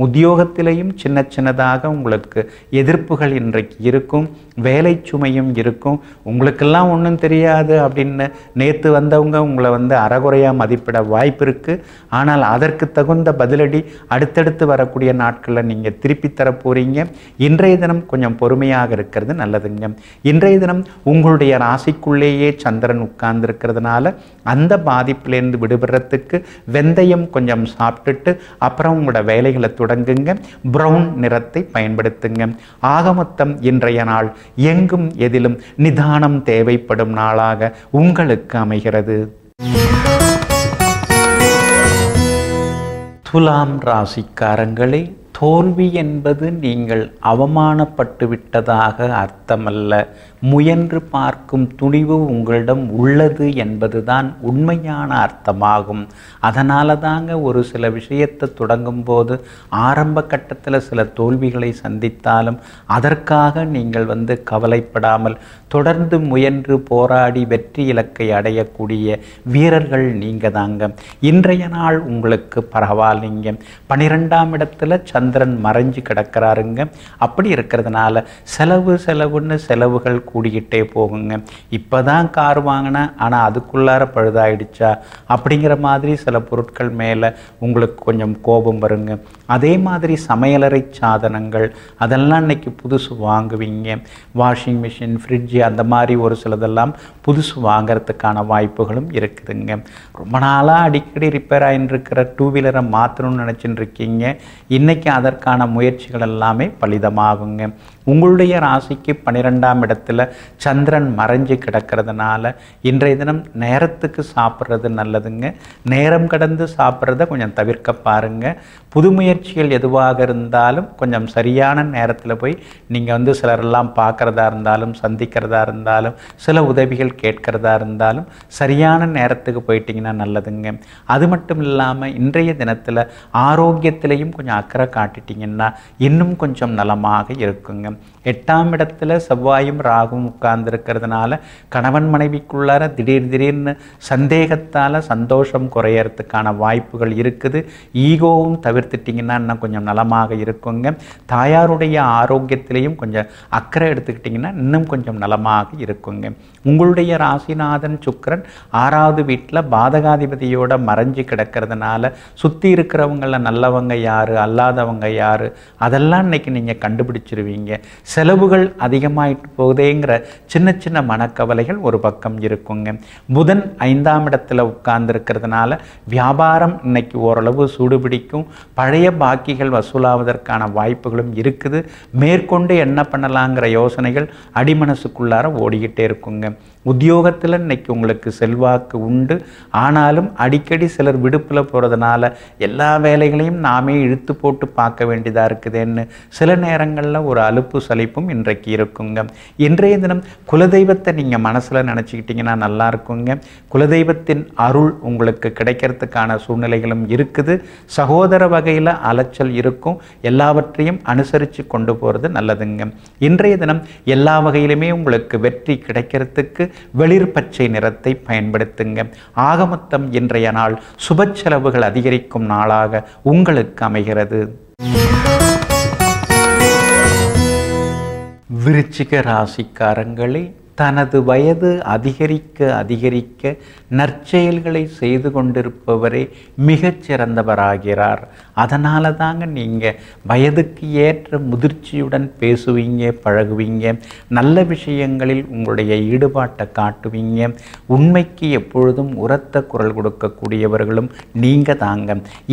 உத்தியோகத்திலையும் சின்ன சின்னதாக உங்களுக்கு எதிர்ப்புகள் இன்றைக்கு இருக்கும் வேலை சுமையும் இருக்கும் உங்களுக்கெல்லாம் ஒன்றும் தெரியாது அப்படின்னு நேற்று வந்தவங்க உங்களை வந்து அறகுறையாக மதிப்பிட வாய்ப்பு இருக்குது ஆனால் அதற்கு தகுந்த பதிலடி அடுத்தடுத்து வரக்கூடிய நாட்களில் நீங்கள் திருப்பி தர போகிறீங்க இன்றைய தினம் கொஞ்சம் பொறுமையாக இருக்கிறது நல்லதுங்க பாருங்க இன்றைய தினம் உங்களுடைய ராசிக்குள்ளேயே சந்திரன் உட்கார்ந்துருக்கிறதுனால அந்த பாதிப்புலேருந்து விடுபடுறதுக்கு வெந்தயம் கொஞ்சம் சாப்பிட்டுட்டு அப்புறம் உங்களோட வேலைகளை தொடங்குங்க ப்ரௌன் நிறத்தை பயன்படுத்துங்க ஆக மொத்தம் இன்றைய நாள் எங்கும் எதிலும் நிதானம் தேவைப்படும் நாளாக உங்களுக்கு அமைகிறது துலாம் ராசிக்காரங்களே தோல்வி என்பது நீங்கள் அவமானப்பட்டு விட்டதாக அர்த்தமல்ல முயன்று பார்க்கும் துணிவு உங்களிடம் உள்ளது என்பதுதான் உண்மையான அர்த்தமாகும் அதனால தாங்க ஒரு சில விஷயத்தை தொடங்கும் போது ஆரம்ப கட்டத்தில் சில தோல்விகளை சந்தித்தாலும் அதற்காக நீங்கள் வந்து கவலைப்படாமல் தொடர்ந்து முயன்று போராடி வெற்றி இலக்கை அடையக்கூடிய வீரர்கள் நீங்கள் தாங்க இன்றைய நாள் உங்களுக்கு பரவாயில்லைங்க பனிரெண்டாம் இடத்துல சந்த சந்திரன் மறைஞ்சு கிடக்கிறாருங்க அப்படி இருக்கிறதுனால செலவு செலவுன்னு செலவுகள் கூடிக்கிட்டே போகுங்க இப்போ தான் கார் வாங்கினேன் ஆனால் அதுக்குள்ளார பழுதாயிடுச்சா அப்படிங்கிற மாதிரி சில பொருட்கள் மேலே உங்களுக்கு கொஞ்சம் கோபம் வருங்க அதே மாதிரி சமையலறை சாதனங்கள் அதெல்லாம் இன்றைக்கி புதுசு வாங்குவீங்க வாஷிங் மிஷின் ஃப்ரிட்ஜு அந்த மாதிரி ஒரு சிலதெல்லாம் புதுசு வாங்கிறதுக்கான வாய்ப்புகளும் இருக்குதுங்க ரொம்ப நாளாக அடிக்கடி ரிப்பேர் ஆகின்னு இருக்கிற டூ வீலரை மாற்றணும்னு நினச்சின்னு இருக்கீங்க இன்றைக்கி அதற்கான முயற்சிகள் எல்லாமே பலிதமாகுங்க உங்களுடைய ராசிக்கு பன்னிரெண்டாம் இடத்துல சந்திரன் மறைஞ்சு கிடக்கிறதுனால இன்றைய தினம் நேரத்துக்கு சாப்பிட்றது நல்லதுங்க நேரம் கடந்து சாப்பிட்றத கொஞ்சம் தவிர்க்க பாருங்கள் புது முயற்சிகள் எதுவாக இருந்தாலும் கொஞ்சம் சரியான நேரத்தில் போய் நீங்கள் வந்து சிலரெல்லாம் பார்க்குறதா இருந்தாலும் சந்திக்கிறதா இருந்தாலும் சில உதவிகள் கேட்கிறதா இருந்தாலும் சரியான நேரத்துக்கு போயிட்டிங்கன்னா நல்லதுங்க அது மட்டும் இல்லாமல் இன்றைய தினத்தில் ஆரோக்கியத்திலையும் கொஞ்சம் அக்கறை காட்டிட்டிங்கன்னா இன்னும் கொஞ்சம் நலமாக இருக்குங்க நேரம் எட்டாம் இடத்துல செவ்வாயும் ராகும் உட்கார்ந்துருக்கிறதுனால கணவன் மனைவிக்குள்ளார திடீர் திடீர்னு சந்தேகத்தால் சந்தோஷம் குறையறதுக்கான வாய்ப்புகள் இருக்குது ஈகோவும் தவிர்த்துட்டிங்கன்னா இன்னும் கொஞ்சம் நலமாக இருக்குங்க தாயாருடைய ஆரோக்கியத்திலையும் கொஞ்சம் அக்கறை எடுத்துக்கிட்டிங்கன்னா இன்னும் கொஞ்சம் நலமாக இருக்குங்க உங்களுடைய ராசிநாதன் சுக்கரன் ஆறாவது வீட்டில் பாதகாதிபதியோட மறைஞ்சு கிடக்கிறதுனால சுற்றி இருக்கிறவங்கள நல்லவங்க யார் அல்லாதவங்க யார் அதெல்லாம் இன்னைக்கு நீங்கள் கண்டுபிடிச்சிருவீங்க செலவுகள் அதிகமாயிட்டு போகுதேங்கிற சின்ன சின்ன மனக்கவலைகள் ஒரு பக்கம் இருக்குங்க புதன் ஐந்தாம் இடத்துல உட்கார்ந்துருக்கிறதுனால வியாபாரம் இன்னைக்கு ஓரளவு சூடுபிடிக்கும் பழைய பாக்கிகள் வசூலாவதற்கான வாய்ப்புகளும் இருக்குது மேற்கொண்டு என்ன பண்ணலாங்கிற யோசனைகள் அடிமனசுக்குள்ளார ஓடிக்கிட்டே இருக்குங்க உத்தியோகத்தில் இன்னைக்கு உங்களுக்கு செல்வாக்கு உண்டு ஆனாலும் அடிக்கடி சிலர் விடுப்பில் போகிறதுனால எல்லா வேலைகளையும் நாமே இழுத்து போட்டு பார்க்க வேண்டியதாக இருக்குதுன்னு சில நேரங்களில் ஒரு அலுப்பு சலிப்பும் இன்றைக்கு இருக்குங்க இன்றைய தினம் குலதெய்வத்தை நீங்கள் மனசில் நினச்சிக்கிட்டிங்கன்னா நல்லா இருக்குங்க குலதெய்வத்தின் அருள் உங்களுக்கு கிடைக்கிறதுக்கான சூழ்நிலைகளும் இருக்குது சகோதர வகையில் அலைச்சல் இருக்கும் எல்லாவற்றையும் அனுசரித்து கொண்டு போகிறது நல்லதுங்க இன்றைய தினம் எல்லா வகையிலுமே உங்களுக்கு வெற்றி கிடைக்கிறதுக்கு வெளிர் பச்சை நிறத்தை பயன்படுத்துங்க ஆகமத்தம் இன்றைய நாள் சுப செலவுகள் அதிகரிக்கும் நாளாக உங்களுக்கு அமைகிறது விருச்சிக ராசிக்காரங்களே தனது வயது அதிகரிக்க அதிகரிக்க நற்செயல்களை செய்து கொண்டிருப்பவரே மிகச் சிறந்தவராகிறார் அதனால தாங்க நீங்கள் வயதுக்கு ஏற்ற முதிர்ச்சியுடன் பேசுவீங்க பழகுவீங்க நல்ல விஷயங்களில் உங்களுடைய ஈடுபாட்டை காட்டுவீங்க உண்மைக்கு எப்பொழுதும் உரத்த குரல் கொடுக்கக்கூடியவர்களும் நீங்கள் தாங்க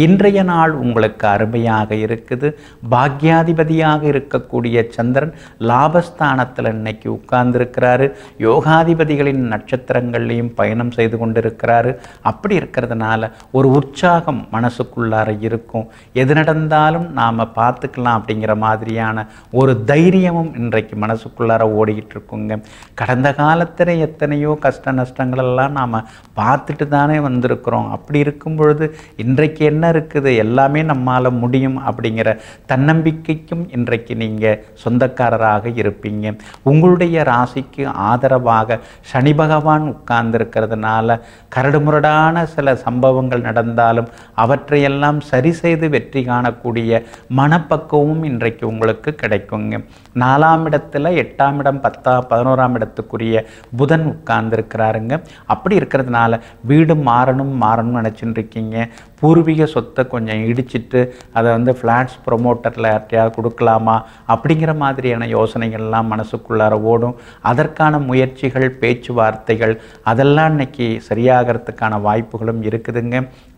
இன்றைய நாள் உங்களுக்கு அருமையாக இருக்குது பாக்யாதிபதியாக இருக்கக்கூடிய சந்திரன் லாபஸ்தானத்தில் இன்னைக்கு உட்கார்ந்துருக்கிறாரு யோகாதிபதிகளின் நட்சத்திரங்கள்லையும் பயணம் செய்து கொண்டிருக்கிறார் அப்படி இருக்கிறதுனால ஒரு உற்சாகம் மனசுக்குள்ளார இருக்கும் எது நடந்தாலும் நாம் பார்த்துக்கலாம் அப்படிங்கிற மாதிரியான ஒரு தைரியமும் இன்றைக்கு மனசுக்குள்ளார ஓடிக்கிட்டு இருக்குங்க கடந்த காலத்தில் எத்தனையோ கஷ்ட நஷ்டங்களெல்லாம் நாம் பார்த்துட்டு தானே வந்திருக்கிறோம் அப்படி இருக்கும் பொழுது இன்றைக்கு என்ன இருக்குது எல்லாமே நம்மால் முடியும் அப்படிங்கிற தன்னம்பிக்கைக்கும் இன்றைக்கு நீங்கள் சொந்தக்காரராக இருப்பீங்க உங்களுடைய ராசிக்கு ஆதரவாக சனி பகவான் உட்கார்ந்திருக்கிறதுனால கரடுமுரடான சில சம்பவங்கள் நடந்தாலும் அவற்றையெல்லாம் சரி செய்து வெற்றி காணக்கூடிய மனப்பக்குவமும் இன்றைக்கு உங்களுக்கு கிடைக்குங்க நாலாம் இடத்துல எட்டாம் இடம் பத்தாம் பதினோராம் இடத்துக்குரிய புதன் உட்கார்ந்துருக்கிறாருங்க அப்படி இருக்கிறதுனால வீடு மாறணும் மாறணும்னு நினச்சின்னு இருக்கீங்க பூர்வீக சொத்தை கொஞ்சம் இடிச்சிட்டு அதை வந்து ஃப்ளாட்ஸ் ப்ரொமோட்டரில் யார்ட்டையாவது கொடுக்கலாமா அப்படிங்கிற மாதிரியான யோசனைகள்லாம் மனசுக்குள்ளார ஓடும் அதற்கான முயற்சிகள் பேச்சுவார்த்தைகள் அதெல்லாம் இன்றைக்கி சரியாகிறதுக்கான வாய்ப்புகளும் இருக்குதுங்க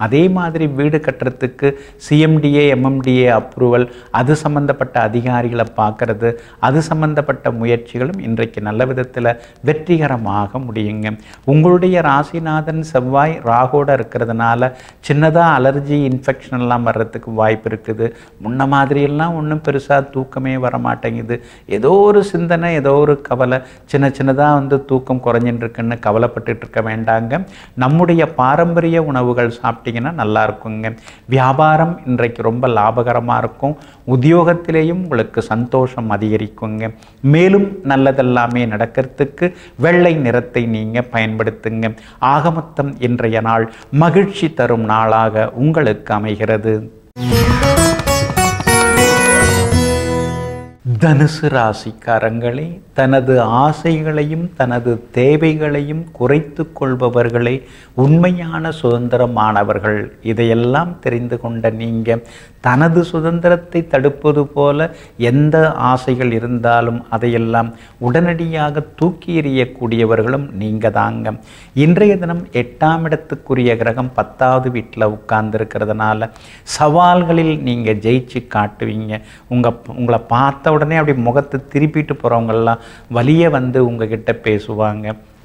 அதே மாதிரி வீடு கட்டுறதுக்கு சிஎம்டிஏ எம்எம்டிஏ அப்ரூவல் அது சம்மந்தப்பட்ட அதிகாரிகளை பார்க்கறது அது சம்மந்தப்பட்ட முயற்சிகளும் இன்றைக்கு நல்ல விதத்தில் வெற்றிகரமாக முடியுங்க உங்களுடைய ராசிநாதன் செவ்வாய் ராகோட இருக்கிறதுனால சின்னதாக அலர்ஜி இன்ஃபெக்ஷன் எல்லாம் வர்றதுக்கு வாய்ப்பு இருக்குது முன்ன மாதிரியெல்லாம் ஒன்றும் பெருசாக தூக்கமே வர மாட்டேங்குது ஏதோ ஒரு சிந்தனை ஏதோ ஒரு கவலை சின்ன சின்னதாக வந்து தூக்கம் குறைஞ்சின்னு இருக்குன்னு கவலைப்பட்டு இருக்க வேண்டாங்க நம்முடைய பாரம்பரிய உணவுகள் சாப்பிட்டு பண்ணிக்கிட்டிங்கன்னா நல்லா இருக்குங்க வியாபாரம் இன்றைக்கு ரொம்ப லாபகரமாக இருக்கும் உத்தியோகத்திலேயும் உங்களுக்கு சந்தோஷம் அதிகரிக்குங்க மேலும் நல்லதெல்லாமே நடக்கிறதுக்கு வெள்ளை நிறத்தை நீங்கள் பயன்படுத்துங்க ஆகமொத்தம் இன்றைய நாள் மகிழ்ச்சி தரும் நாளாக உங்களுக்கு அமைகிறது தனுசு ராசிக்காரங்களே தனது ஆசைகளையும் தனது தேவைகளையும் குறைத்து கொள்பவர்களே உண்மையான சுதந்திரமானவர்கள் இதையெல்லாம் தெரிந்து கொண்ட நீங்கள் தனது சுதந்திரத்தை தடுப்பது போல எந்த ஆசைகள் இருந்தாலும் அதையெல்லாம் உடனடியாக தூக்கி எறியக்கூடியவர்களும் நீங்கள் தாங்க இன்றைய தினம் எட்டாம் இடத்துக்குரிய கிரகம் பத்தாவது வீட்டில் உட்கார்ந்துருக்கிறதுனால சவால்களில் நீங்கள் ஜெயிச்சு காட்டுவீங்க உங்கள் உங்களை பார்த்த உடனே அப்படி முகத்தை திருப்பிட்டு போகிறவங்கெல்லாம் வலிய வந்து உங்ககிட்ட பேசுவாங்க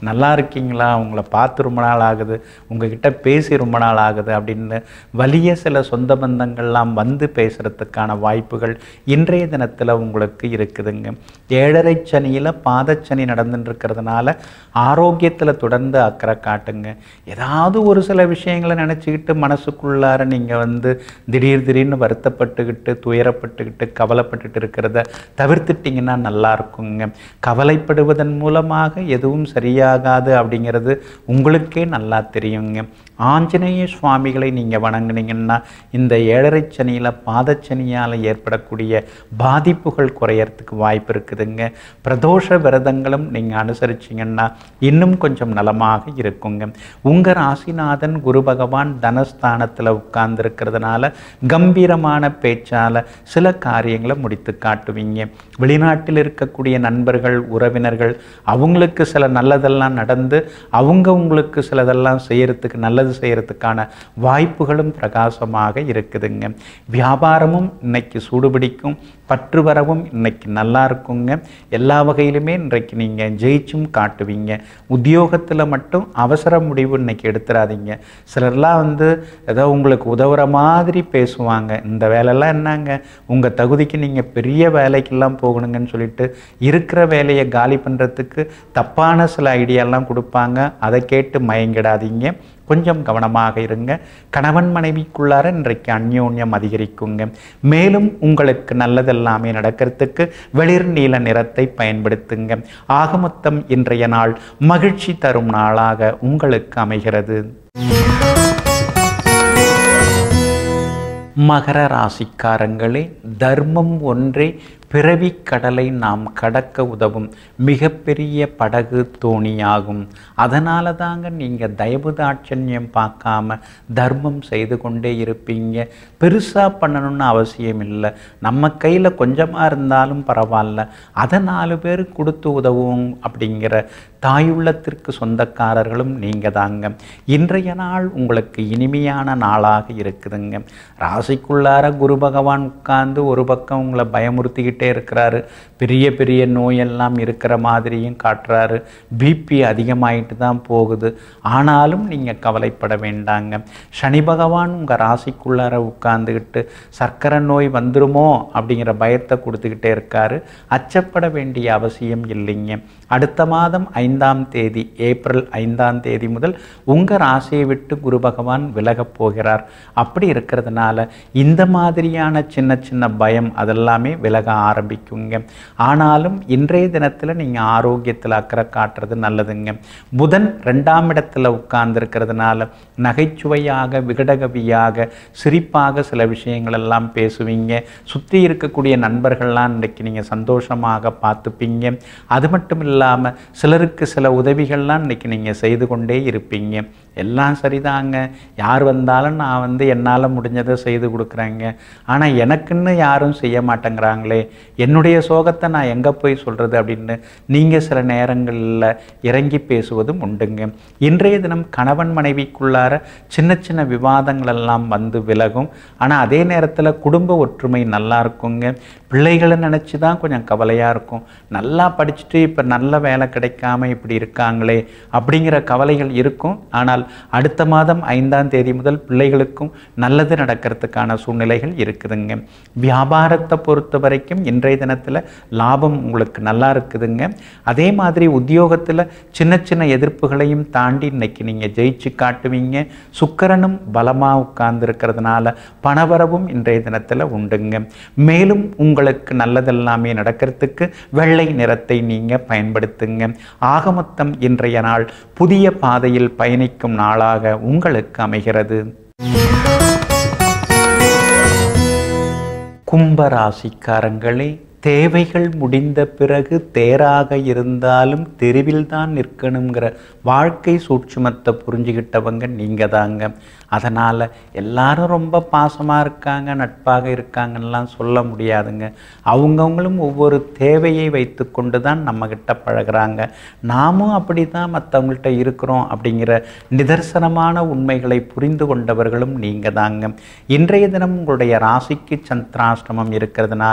நல்லா இருக்கீங்களா உங்களை பார்த்து ரொம்ப நாள் ஆகுது உங்ககிட்ட பேசி ரொம்ப நாள் ஆகுது அப்படின்னு வலிய சில சொந்த பந்தங்கள்லாம் வந்து பேசுகிறதுக்கான வாய்ப்புகள் இன்றைய தினத்தில் உங்களுக்கு இருக்குதுங்க ஏழரை சனியில் பாதச்சனி நடந்துட்டுருக்கிறதுனால ஆரோக்கியத்தில் தொடர்ந்து அக்கறை காட்டுங்க ஏதாவது ஒரு சில விஷயங்களை நினச்சிக்கிட்டு மனசுக்குள்ளார நீங்கள் வந்து திடீர் திடீர்னு வருத்தப்பட்டுக்கிட்டு துயரப்பட்டுக்கிட்டு கவலைப்பட்டுக்கிட்டு இருக்கிறத தவிர்த்துட்டிங்கன்னா நல்லா இருக்குங்க கவலைப்படுவதன் மூலமாக எதுவும் சரியாக சரியாகாது அப்படிங்கிறது உங்களுக்கே நல்லா தெரியுங்க ஆஞ்சநேய சுவாமிகளை நீங்கள் வணங்குனீங்கன்னா இந்த ஏழரை சனியில் பாதச்சனியால் ஏற்படக்கூடிய பாதிப்புகள் குறையறதுக்கு வாய்ப்பு இருக்குதுங்க பிரதோஷ விரதங்களும் நீங்கள் அனுசரிச்சிங்கன்னா இன்னும் கொஞ்சம் நலமாக இருக்குங்க உங்கள் ராசிநாதன் குரு பகவான் தனஸ்தானத்தில் உட்கார்ந்துருக்கிறதுனால கம்பீரமான பேச்சால் சில காரியங்களை முடித்து காட்டுவீங்க வெளிநாட்டில் இருக்கக்கூடிய நண்பர்கள் உறவினர்கள் அவங்களுக்கு சில நல்லதெல்லாம் நல்லதெல்லாம் நடந்து அவங்கவுங்களுக்கு சிலதெல்லாம் செய்கிறதுக்கு நல்லது செய்கிறதுக்கான வாய்ப்புகளும் பிரகாசமாக இருக்குதுங்க வியாபாரமும் இன்னைக்கு சூடுபிடிக்கும் பற்று வரவும் இன்னைக்கு நல்லா இருக்குங்க எல்லா வகையிலுமே இன்றைக்கு நீங்கள் ஜெயிச்சும் காட்டுவீங்க உத்தியோகத்தில் மட்டும் அவசர முடிவு இன்னைக்கு எடுத்துடாதீங்க சிலர்லாம் வந்து ஏதோ உங்களுக்கு உதவுற மாதிரி பேசுவாங்க இந்த வேலைலாம் என்னங்க உங்கள் தகுதிக்கு நீங்கள் பெரிய வேலைக்கெல்லாம் போகணுங்கன்னு சொல்லிட்டு இருக்கிற வேலையை காலி பண்ணுறதுக்கு தப்பான சில ஐடியாலாம் கொடுப்பாங்க அதை கேட்டு மயங்கிடாதீங்க கொஞ்சம் கவனமாக இருங்க கணவன் மனைவிக்குள்ளார இன்றைக்கு அந்யோன்யம் அதிகரிக்குங்க மேலும் உங்களுக்கு நல்லதெல்லாமே நடக்கிறதுக்கு வெளிர் நீல நிறத்தை பயன்படுத்துங்க ஆகமொத்தம் இன்றைய நாள் மகிழ்ச்சி தரும் நாளாக உங்களுக்கு அமைகிறது மகர ராசிக்காரங்களே தர்மம் ஒன்றே பிறவி கடலை நாம் கடக்க உதவும் மிகப்பெரிய படகு தோணியாகும் அதனால தாங்க நீங்கள் தயவு தாட்சண்யம் பார்க்காம தர்மம் செய்து கொண்டே இருப்பீங்க பெருசாக பண்ணணும்னு அவசியம் இல்லை நம்ம கையில் கொஞ்சமாக இருந்தாலும் பரவாயில்ல அதை நாலு பேர் கொடுத்து உதவும் அப்படிங்கிற தாயுள்ளத்திற்கு சொந்தக்காரர்களும் நீங்கள் தாங்க இன்றைய நாள் உங்களுக்கு இனிமையான நாளாக இருக்குதுங்க ராசிக்குள்ளார குரு பகவான் உட்கார்ந்து ஒரு பக்கம் உங்களை பயமுறுத்திக்கிட்டு சொல்லிக்கிட்டே இருக்கிறாரு பெரிய பெரிய நோயெல்லாம் இருக்கிற மாதிரியும் காட்டுறாரு பிபி அதிகமாயிட்டு தான் போகுது ஆனாலும் நீங்கள் கவலைப்பட வேண்டாங்க சனி பகவான் உங்கள் ராசிக்குள்ளார உட்கார்ந்துக்கிட்டு சர்க்கரை நோய் வந்துருமோ அப்படிங்கிற பயத்தை கொடுத்துக்கிட்டே இருக்காரு அச்சப்பட வேண்டிய அவசியம் இல்லைங்க அடுத்த மாதம் ஐந்தாம் தேதி ஏப்ரல் ஐந்தாம் தேதி முதல் உங்கள் ராசியை விட்டு குரு பகவான் விலகப் போகிறார் அப்படி இருக்கிறதுனால இந்த மாதிரியான சின்ன சின்ன பயம் அதெல்லாமே விலக ஆரம்பிக்குங்க ஆனாலும் இன்றைய தினத்தில் நீங்கள் ஆரோக்கியத்தில் அக்கறை காட்டுறது நல்லதுங்க புதன் ரெண்டாம் இடத்துல உட்கார்ந்துருக்கிறதுனால நகைச்சுவையாக விகடகவியாக சிரிப்பாக சில விஷயங்கள் எல்லாம் பேசுவீங்க சுற்றி இருக்கக்கூடிய நண்பர்கள்லாம் இன்றைக்கு நீங்கள் சந்தோஷமாக பார்த்துப்பீங்க அது மட்டும் இல்லாமல் சிலருக்கு சில உதவிகள்லாம் இன்றைக்கி நீங்கள் செய்து கொண்டே இருப்பீங்க எல்லாம் சரிதாங்க யார் வந்தாலும் நான் வந்து என்னால் முடிஞ்சதை செய்து கொடுக்குறேங்க ஆனால் எனக்குன்னு யாரும் செய்ய மாட்டேங்கிறாங்களே என்னுடைய சோகத்தை நான் எங்கே போய் சொல்கிறது அப்படின்னு நீங்கள் சில நேரங்களில் இறங்கி பேசுவதும் உண்டுங்க இன்றைய தினம் கணவன் மனைவிக்குள்ளார சின்ன சின்ன விவாதங்கள் எல்லாம் வந்து விலகும் ஆனால் அதே நேரத்தில் குடும்ப ஒற்றுமை நல்லா இருக்குங்க பிள்ளைகளை நினச்சி தான் கொஞ்சம் கவலையாக இருக்கும் நல்லா படிச்சுட்டு இப்போ நல்ல வேலை கிடைக்காம இப்படி இருக்காங்களே அப்படிங்கிற கவலைகள் இருக்கும் ஆனால் அடுத்த மாதம் ஐந்தாம் தேதி முதல் பிள்ளைகளுக்கும் நல்லது நடக்கிறதுக்கான சூழ்நிலைகள் இருக்குதுங்க வியாபாரத்தை பொறுத்த வரைக்கும் இன்றைய தினத்தில் லாபம் உங்களுக்கு நல்லா இருக்குதுங்க அதே மாதிரி உத்தியோகத்தில் சின்ன சின்ன எதிர்ப்புகளையும் தாண்டி இன்னைக்கு நீங்கள் ஜெயிச்சு காட்டுவீங்க சுக்கரனும் பலமாக உட்கார்ந்துருக்கிறதுனால பணவரவும் இன்றைய தினத்தில் உண்டுங்க மேலும் உங்களுக்கு நல்லதெல்லாமே நடக்கிறதுக்கு வெள்ளை நிறத்தை நீங்கள் பயன்படுத்துங்க ஆகமொத்தம் இன்றைய நாள் புதிய பாதையில் பயணிக்கும் நாளாக உங்களுக்கு அமைகிறது கும்பராசிக்காரங்களே தேவைகள் முடிந்த பிறகு தேராக இருந்தாலும் தெருவில் தான் நிற்கணுங்கிற வாழ்க்கை சூட்சுமத்தை புரிஞ்சுக்கிட்டவங்க நீங்கள் தாங்க அதனால் எல்லாரும் ரொம்ப பாசமாக இருக்காங்க நட்பாக இருக்காங்கன்னெலாம் சொல்ல முடியாதுங்க அவங்கவுங்களும் ஒவ்வொரு தேவையை வைத்து கொண்டு தான் நம்மக்கிட்ட பழகிறாங்க நாமும் அப்படி தான் மற்றவங்கள்ட்ட இருக்கிறோம் அப்படிங்கிற நிதர்சனமான உண்மைகளை புரிந்து கொண்டவர்களும் நீங்கள் தாங்க இன்றைய தினம் உங்களுடைய ராசிக்கு சந்திராஷ்டமம் இருக்கிறதுனால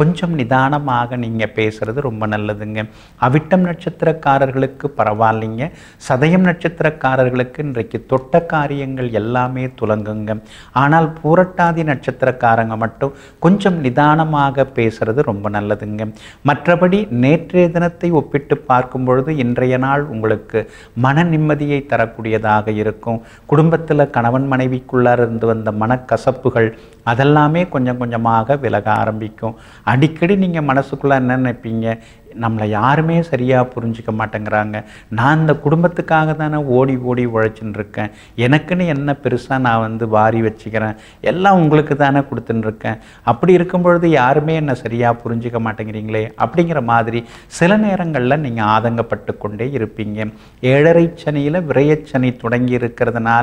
கொஞ்சம் நிதானமாக நீங்கள் பேசுகிறது ரொம்ப நல்லதுங்க அவிட்டம் நட்சத்திரக்காரர்களுக்கு பரவாயில்லைங்க சதயம் நட்சத்திரக்காரர்களுக்கு இன்றைக்கு தொட்ட காரியங்கள் எல்லாம் எல்லாமே துலங்குங்க ஆனால் பூரட்டாதி நட்சத்திரக்காரங்க மட்டும் கொஞ்சம் நிதானமாக பேசுறது ரொம்ப நல்லதுங்க மற்றபடி நேற்றைய தினத்தை ஒப்பிட்டு பார்க்கும் பொழுது இன்றைய நாள் உங்களுக்கு மன நிம்மதியை தரக்கூடியதாக இருக்கும் குடும்பத்தில் கணவன் மனைவிக்குள்ளார் இருந்து வந்த மனக்கசப்புகள் அதெல்லாமே கொஞ்சம் கொஞ்சமாக விலக ஆரம்பிக்கும் அடிக்கடி நீங்கள் மனசுக்குள்ளே என்ன நினைப்பீங்க நம்மளை யாருமே சரியாக புரிஞ்சிக்க மாட்டேங்கிறாங்க நான் இந்த குடும்பத்துக்காக தானே ஓடி ஓடி உழைச்சின்னு இருக்கேன் எனக்குன்னு என்ன பெருசாக நான் வந்து வாரி வச்சுக்கிறேன் எல்லாம் உங்களுக்கு தானே கொடுத்துன்னுருக்கேன் அப்படி இருக்கும் பொழுது யாருமே என்னை சரியாக புரிஞ்சிக்க மாட்டேங்கிறீங்களே அப்படிங்கிற மாதிரி சில நேரங்களில் நீங்கள் ஆதங்கப்பட்டு கொண்டே இருப்பீங்க ஏழரை சனியில் விரையச்சனி தொடங்கி இருக்கிறதுனால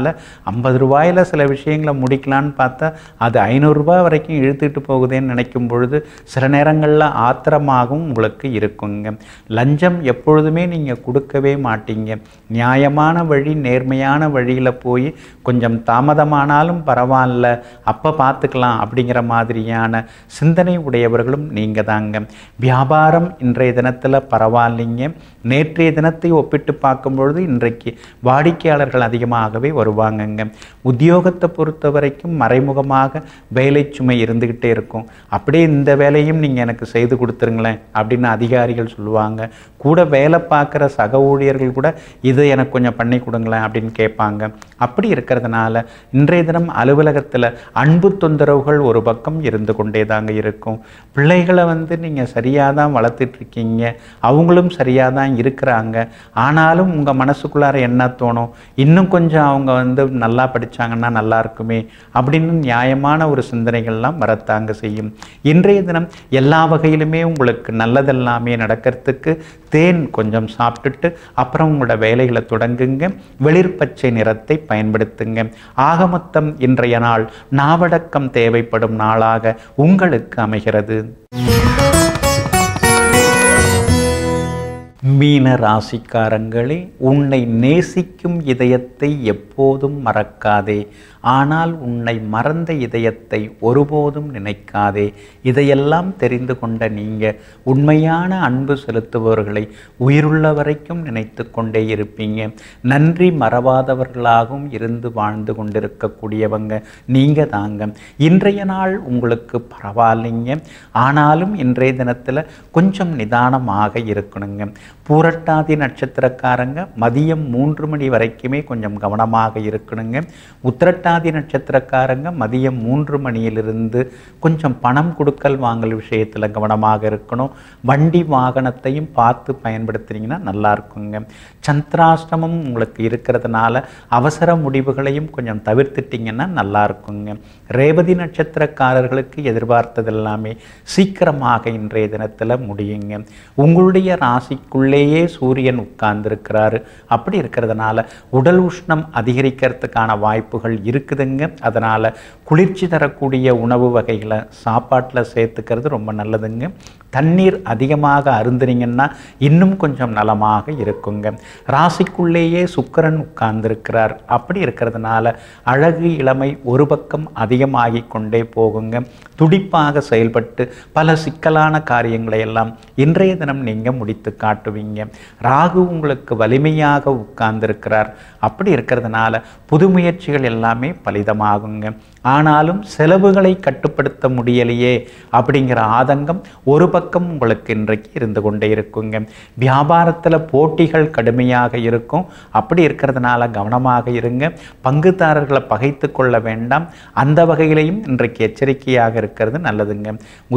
ஐம்பது ரூபாயில் சில விஷயங்களை முடிக்கலான்னு பார்த்தா அது ஐநூறுரூபா வரைக்கும் இழுத்துட்டு போகுதேன்னு நினைக்கும் பொழுது சில நேரங்களில் ஆத்திரமாகவும் உங்களுக்கு இருக்கும் வச்சுக்கோங்க லஞ்சம் எப்பொழுதுமே நீங்கள் கொடுக்கவே மாட்டீங்க நியாயமான வழி நேர்மையான வழியில் போய் கொஞ்சம் தாமதமானாலும் பரவாயில்ல அப்போ பார்த்துக்கலாம் அப்படிங்கிற மாதிரியான சிந்தனை உடையவர்களும் நீங்கள் தாங்க வியாபாரம் இன்றைய தினத்தில் பரவாயில்லைங்க நேற்றைய தினத்தை ஒப்பிட்டு பார்க்கும்பொழுது இன்றைக்கு வாடிக்கையாளர்கள் அதிகமாகவே வருவாங்கங்க உத்தியோகத்தை பொறுத்த வரைக்கும் மறைமுகமாக வேலை சுமை இருந்துக்கிட்டே இருக்கும் அப்படியே இந்த வேலையும் நீங்கள் எனக்கு செய்து கொடுத்துருங்களேன் அப்படின்னு அதிகாரி அதிகாரிகள் சொல்லுவாங்க கூட வேலை பார்க்குற சக ஊழியர்கள் கூட இது எனக்கு கொஞ்சம் பண்ணி கொடுங்களேன் அப்படின்னு கேட்பாங்க அப்படி இருக்கிறதுனால இன்றைய தினம் அலுவலகத்தில் அன்பு தொந்தரவுகள் ஒரு பக்கம் இருந்து கொண்டே தாங்க இருக்கும் பிள்ளைகளை வந்து நீங்கள் சரியாக தான் வளர்த்துட்ருக்கீங்க அவங்களும் சரியாக தான் இருக்கிறாங்க ஆனாலும் உங்கள் மனசுக்குள்ளார என்ன தோணும் இன்னும் கொஞ்சம் அவங்க வந்து நல்லா படித்தாங்கன்னா நல்லா இருக்குமே அப்படின்னு நியாயமான ஒரு சிந்தனைகள்லாம் வரத்தாங்க செய்யும் இன்றைய தினம் எல்லா வகையிலுமே உங்களுக்கு நல்லதெல்லாமே நடக்கிறதுக்கு தேன் கொஞ்சம் சாப்பிட்டுட்டு அப்புறம் உங்களோட வேலைகளை தொடங்குங்க வெளிர்பச்சை நிறத்தை பயன்படுத்துங்க ஆகமொத்தம் இன்றைய நாள் நாவடக்கம் தேவைப்படும் நாளாக உங்களுக்கு அமைகிறது மீன ராசிக்காரங்களே உன்னை நேசிக்கும் இதயத்தை எப்போதும் மறக்காதே ஆனால் உன்னை மறந்த இதயத்தை ஒருபோதும் நினைக்காதே இதையெல்லாம் தெரிந்து கொண்ட நீங்கள் உண்மையான அன்பு செலுத்துபவர்களை உயிருள்ள வரைக்கும் நினைத்து கொண்டே இருப்பீங்க நன்றி மறவாதவர்களாகவும் இருந்து வாழ்ந்து கொண்டிருக்கக்கூடியவங்க நீங்கள் தாங்க இன்றைய நாள் உங்களுக்கு பரவாயில்லைங்க ஆனாலும் இன்றைய தினத்தில் கொஞ்சம் நிதானமாக இருக்கணுங்க பூரட்டாதி நட்சத்திரக்காரங்க மதியம் மூன்று மணி வரைக்குமே கொஞ்சம் கவனமாக இருக்கணுங்க உத்திரட்ட புரட்டாதி நட்சத்திரக்காரங்க மதியம் மூன்று மணியிலிருந்து கொஞ்சம் பணம் கொடுக்கல் வாங்கல் விஷயத்தில் கவனமாக இருக்கணும் வண்டி வாகனத்தையும் பார்த்து பயன்படுத்துனீங்கன்னா நல்லா இருக்குங்க சந்திராஷ்டமும் உங்களுக்கு இருக்கிறதுனால அவசர முடிவுகளையும் கொஞ்சம் தவிர்த்துட்டிங்கன்னா நல்லா இருக்குங்க ரேவதி நட்சத்திரக்காரர்களுக்கு எதிர்பார்த்தது எல்லாமே சீக்கிரமாக இன்றைய தினத்தில் முடியுங்க உங்களுடைய ராசிக்குள்ளேயே சூரியன் இருக்கிறாரு அப்படி இருக்கிறதுனால உடல் உஷ்ணம் அதிகரிக்கிறதுக்கான வாய்ப்புகள் இருக்குதுங்க அதனால் குளிர்ச்சி தரக்கூடிய உணவு வகைகளை சாப்பாட்டில் சேர்த்துக்கிறது ரொம்ப நல்லதுங்க தண்ணீர் அதிகமாக அருந்துனீங்கன்னா இன்னும் கொஞ்சம் நலமாக இருக்குங்க ராசிக்குள்ளேயே சுக்கரன் உட்கார்ந்துருக்கிறார் அப்படி இருக்கிறதுனால அழகு இளமை ஒரு பக்கம் அதிகமாகி கொண்டே போகுங்க துடிப்பாக செயல்பட்டு பல சிக்கலான காரியங்களை எல்லாம் இன்றைய தினம் நீங்கள் முடித்து காட்டுவீங்க ராகு உங்களுக்கு வலிமையாக உட்கார்ந்துருக்கிறார் அப்படி இருக்கிறதுனால புது முயற்சிகள் எல்லாமே பலிதமாகுங்க ஆனாலும் செலவுகளை கட்டுப்படுத்த முடியலையே அப்படிங்கிற ஆதங்கம் ஒரு பக்கம் உங்களுக்கு இன்றைக்கு இருந்து கொண்டே இருக்குங்க வியாபாரத்தில் போட்டிகள் கடுமையாக இருக்கும் அப்படி இருக்கிறதுனால கவனமாக இருங்க பங்குதாரர்களை பகைத்து கொள்ள வேண்டாம் அந்த வகையிலையும் இன்றைக்கு எச்சரிக்கையாக இருக்கிறது நல்லதுங்க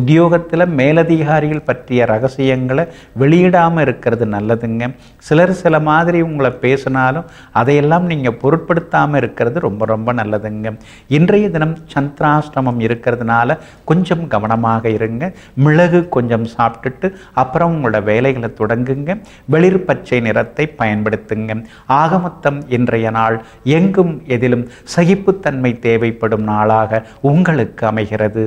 உத்தியோகத்தில் மேலதிகாரிகள் பற்றிய ரகசியங்களை வெளியிடாமல் இருக்கிறது நல்லதுங்க சிலர் சில மாதிரி உங்களை பேசினாலும் அதையெல்லாம் நீங்கள் பொருட்படுத்தாமல் இருக்கிறது ரொம்ப ரொம்ப நல்லதுங்க இன்றைய தினம் சந்திராஷ்டமம் இருக்கிறதுனால கொஞ்சம் கவனமாக இருங்க மிளகு கொஞ்சம் சாப்பிட்டுட்டு அப்புறம் உங்களோட வேலைகளை தொடங்குங்க வெளிர் பச்சை நிறத்தை பயன்படுத்துங்க ஆகமொத்தம் இன்றைய நாள் எங்கும் எதிலும் சகிப்புத்தன்மை தேவைப்படும் நாளாக உங்களுக்கு அமைகிறது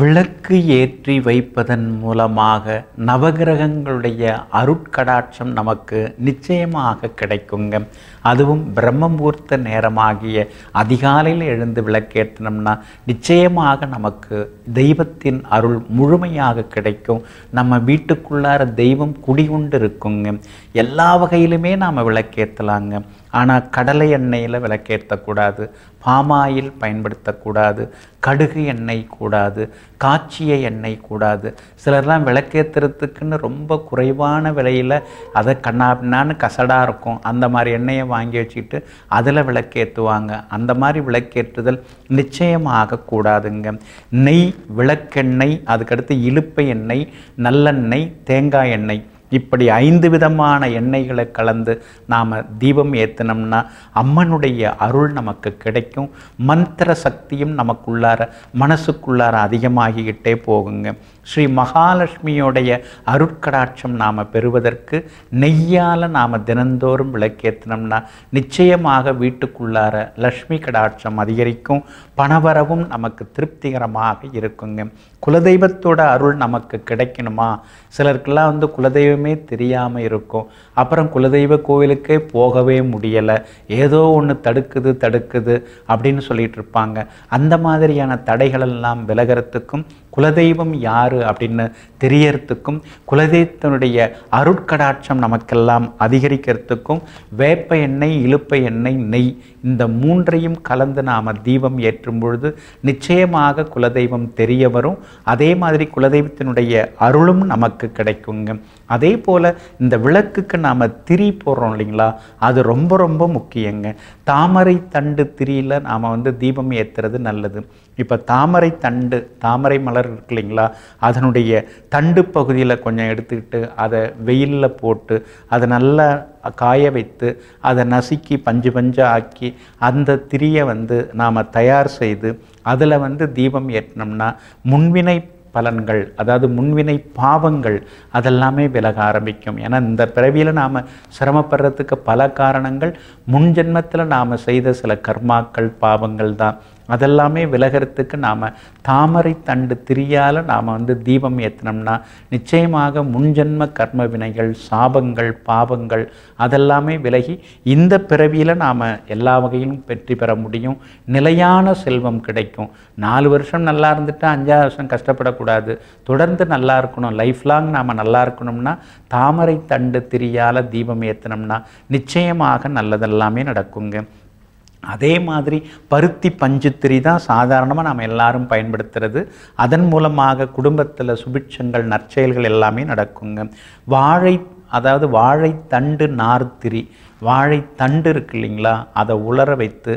விளக்கு ஏற்றி வைப்பதன் மூலமாக நவகிரகங்களுடைய அருட்கடாட்சம் நமக்கு நிச்சயமாக கிடைக்குங்க அதுவும் பிரம்மமுகூர்த்த நேரமாகிய அதிகாலையில் எழுந்து விளக்கேற்றினோம்னா நிச்சயமாக நமக்கு தெய்வத்தின் அருள் முழுமையாக கிடைக்கும் நம்ம வீட்டுக்குள்ளார தெய்வம் குடிகொண்டு இருக்குங்க எல்லா வகையிலுமே நாம் விளக்கேற்றலாங்க ஆனால் கடலை எண்ணெயில் விளக்கேற்றக்கூடாது பாமாயில் பயன்படுத்தக்கூடாது கடுகு எண்ணெய் கூடாது காட்சியை எண்ணெய் கூடாது சிலர்லாம் விளக்கேற்றுறதுக்குன்னு ரொம்ப குறைவான விலையில் அதை கண்ணாப்பின்னான்னு கசடாக இருக்கும் அந்த மாதிரி எண்ணெயை வாங்கி வச்சுக்கிட்டு அதில் விளக்கேற்றுவாங்க அந்த மாதிரி விளக்கேற்றுதல் நிச்சயமாக கூடாதுங்க நெய் விளக்கெண்ணெய் அதுக்கடுத்து இழுப்பை எண்ணெய் நல்லெண்ணெய் தேங்காய் எண்ணெய் இப்படி ஐந்து விதமான எண்ணெய்களை கலந்து நாம் தீபம் ஏற்றினோம்னா அம்மனுடைய அருள் நமக்கு கிடைக்கும் மந்திர சக்தியும் நமக்குள்ளார மனசுக்குள்ளார அதிகமாகிக்கிட்டே போகுங்க ஸ்ரீ மகாலட்சுமியோடைய அருட்கடாட்சம் நாம் பெறுவதற்கு நெய்யால் நாம் தினந்தோறும் விளக்கேற்றினோம்னா நிச்சயமாக வீட்டுக்குள்ளார லக்ஷ்மி கடாட்சம் அதிகரிக்கும் பணவரவும் நமக்கு திருப்திகரமாக இருக்குங்க குலதெய்வத்தோட அருள் நமக்கு கிடைக்கணுமா சிலருக்கெல்லாம் வந்து குலதெய்வமே தெரியாமல் இருக்கும் அப்புறம் குலதெய்வ கோவிலுக்கே போகவே முடியலை ஏதோ ஒன்று தடுக்குது தடுக்குது அப்படின்னு சொல்லிட்டு இருப்பாங்க அந்த மாதிரியான தடைகளெல்லாம் விலகிறதுக்கும் குலதெய்வம் யார் அப்படின்னு தெரியறதுக்கும் குலதெய்வத்தினுடைய அருட்கடாட்சம் நமக்கெல்லாம் அதிகரிக்கிறதுக்கும் வேப்ப எண்ணெய் இழுப்ப எண்ணெய் நெய் இந்த மூன்றையும் கலந்து நாம் தீபம் ஏற்றும் பொழுது நிச்சயமாக குலதெய்வம் தெரிய வரும் அதே மாதிரி குலதெய்வத்தினுடைய அருளும் நமக்கு கிடைக்குங்க அதே போல் இந்த விளக்குக்கு நாம் திரி போடுறோம் இல்லைங்களா அது ரொம்ப ரொம்ப முக்கியங்க தாமரை தண்டு திரியில் நாம் வந்து தீபம் ஏற்றுறது நல்லது இப்போ தாமரை தண்டு தாமரை மலர் இருக்கு இல்லைங்களா அதனுடைய தண்டு பகுதியில் கொஞ்சம் எடுத்துக்கிட்டு அதை வெயிலில் போட்டு அதை நல்லா காய வைத்து அதை நசுக்கி பஞ்சு பஞ்சு ஆக்கி அந்த திரியை வந்து நாம் தயார் செய்து அதில் வந்து தீபம் ஏற்றினோம்னா முன்வினை பலன்கள் அதாவது முன்வினை பாவங்கள் அதெல்லாமே விலக ஆரம்பிக்கும் ஏன்னா இந்த பிறவியில் நாம் சிரமப்படுறதுக்கு பல காரணங்கள் முன்ஜென்மத்தில் நாம் செய்த சில கர்மாக்கள் பாவங்கள் தான் அதெல்லாமே விலகிறதுக்கு நாம் தாமரை தண்டு திரியால் நாம் வந்து தீபம் ஏற்றினோம்னா நிச்சயமாக முன்ஜென்ம கர்ம வினைகள் சாபங்கள் பாபங்கள் அதெல்லாமே விலகி இந்த பிறவியில் நாம் எல்லா வகையிலும் வெற்றி பெற முடியும் நிலையான செல்வம் கிடைக்கும் நாலு வருஷம் நல்லா இருந்துட்டால் அஞ்சாறு வருஷம் கஷ்டப்படக்கூடாது தொடர்ந்து நல்லா இருக்கணும் லைஃப் லாங் நாம் நல்லா இருக்கணும்னா தாமரை தண்டு திரியால் தீபம் ஏற்றினோம்னா நிச்சயமாக நல்லதெல்லாமே நடக்குங்க அதே மாதிரி பருத்தி பஞ்சுத்திரி தான் சாதாரணமாக நாம் எல்லாரும் பயன்படுத்துகிறது அதன் மூலமாக குடும்பத்தில் சுபிட்சங்கள் நற்செயல்கள் எல்லாமே நடக்குங்க வாழை அதாவது வாழைத்தண்டு நார்த்திரி வாழை தண்டு இருக்கு இல்லைங்களா அதை உலர வைத்து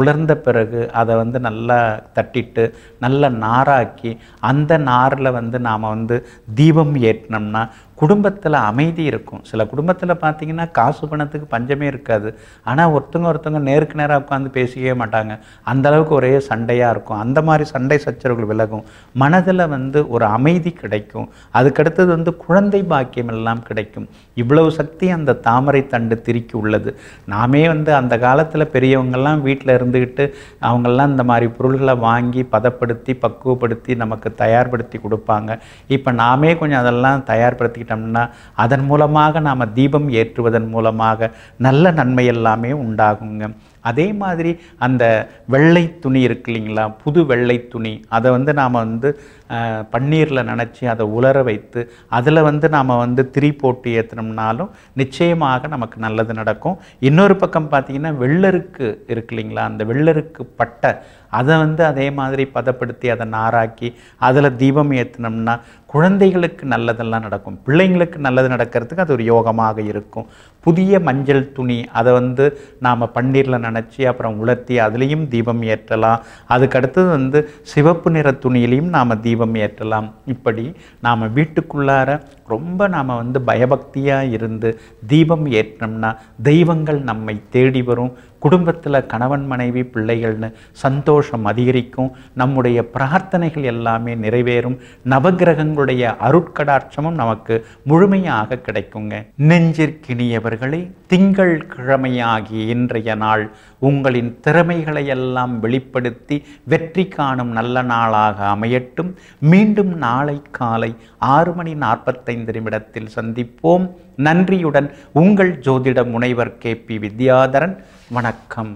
உலர்ந்த பிறகு அதை வந்து நல்லா தட்டிட்டு நல்லா நாராக்கி அந்த நாரில் வந்து நாம் வந்து தீபம் ஏற்றினோம்னா குடும்பத்தில் அமைதி இருக்கும் சில குடும்பத்தில் பார்த்தீங்கன்னா காசு பணத்துக்கு பஞ்சமே இருக்காது ஆனால் ஒருத்தங்க ஒருத்தங்க நேருக்கு நேராக உட்காந்து பேசிக்கவே மாட்டாங்க அந்த அளவுக்கு ஒரே சண்டையாக இருக்கும் அந்த மாதிரி சண்டை சச்சரவுகள் விலகும் மனதில் வந்து ஒரு அமைதி கிடைக்கும் அதுக்கடுத்தது வந்து குழந்தை பாக்கியம் எல்லாம் கிடைக்கும் இவ்வளவு சக்தி அந்த தாமரை தண்டு திரிக்கும் உள்ளது நாமே வந்து அந்த காலத்தில் பெரியவங்கள்லாம் வீட்டில் இருந்துக்கிட்டு அவங்கெல்லாம் இந்த மாதிரி பொருள்களை வாங்கி பதப்படுத்தி பக்குவப்படுத்தி நமக்கு தயார்படுத்தி கொடுப்பாங்க இப்போ நாமே கொஞ்சம் அதெல்லாம் தயார்படுத்திக்கிட்டோம்னா அதன் மூலமாக நாம் தீபம் ஏற்றுவதன் மூலமாக நல்ல நன்மை எல்லாமே உண்டாகுங்க அதே மாதிரி அந்த வெள்ளை துணி இருக்கு இல்லைங்களா புது வெள்ளை துணி அதை வந்து நாம் வந்து பன்னீரில் நினச்சி அதை உலர வைத்து அதில் வந்து நாம் வந்து திரி போட்டு ஏற்றினோம்னாலும் நிச்சயமாக நமக்கு நல்லது நடக்கும் இன்னொரு பக்கம் பார்த்திங்கன்னா வெள்ளருக்கு இருக்கு இல்லைங்களா அந்த வெள்ளருக்கு பட்டை அதை வந்து அதே மாதிரி பதப்படுத்தி அதை நாராக்கி அதில் தீபம் ஏற்றினோம்னா குழந்தைகளுக்கு நல்லதெல்லாம் நடக்கும் பிள்ளைங்களுக்கு நல்லது நடக்கிறதுக்கு அது ஒரு யோகமாக இருக்கும் புதிய மஞ்சள் துணி அதை வந்து நாம் பன்னீரில் நினச்சி அப்புறம் உலர்த்தி அதுலேயும் தீபம் ஏற்றலாம் அதுக்கடுத்தது வந்து சிவப்பு நிற துணியிலையும் நாம் தீபம் ஏற்றலாம் இப்படி நாம் வீட்டுக்குள்ளார ரொம்ப நாம் வந்து பயபக்தியாக இருந்து தீபம் ஏற்றோம்னா தெய்வங்கள் நம்மை தேடி வரும் குடும்பத்தில் கணவன் மனைவி பிள்ளைகள்னு சந்தோஷம் அதிகரிக்கும் நம்முடைய பிரார்த்தனைகள் எல்லாமே நிறைவேறும் நவகிரகங்களுடைய அருட்கடாட்சமும் நமக்கு முழுமையாக கிடைக்குங்க நெஞ்சிற்கினியவர்களே திங்கள் கிழமையாகிய இன்றைய நாள் உங்களின் திறமைகளை எல்லாம் வெளிப்படுத்தி வெற்றி காணும் நல்ல நாளாக அமையட்டும் மீண்டும் நாளை காலை ஆறு மணி நாற்பத்தைந்து நிமிடத்தில் சந்திப்போம் நன்றியுடன் உங்கள் ஜோதிட முனைவர் கே பி வித்யாதரன் வணக்கம்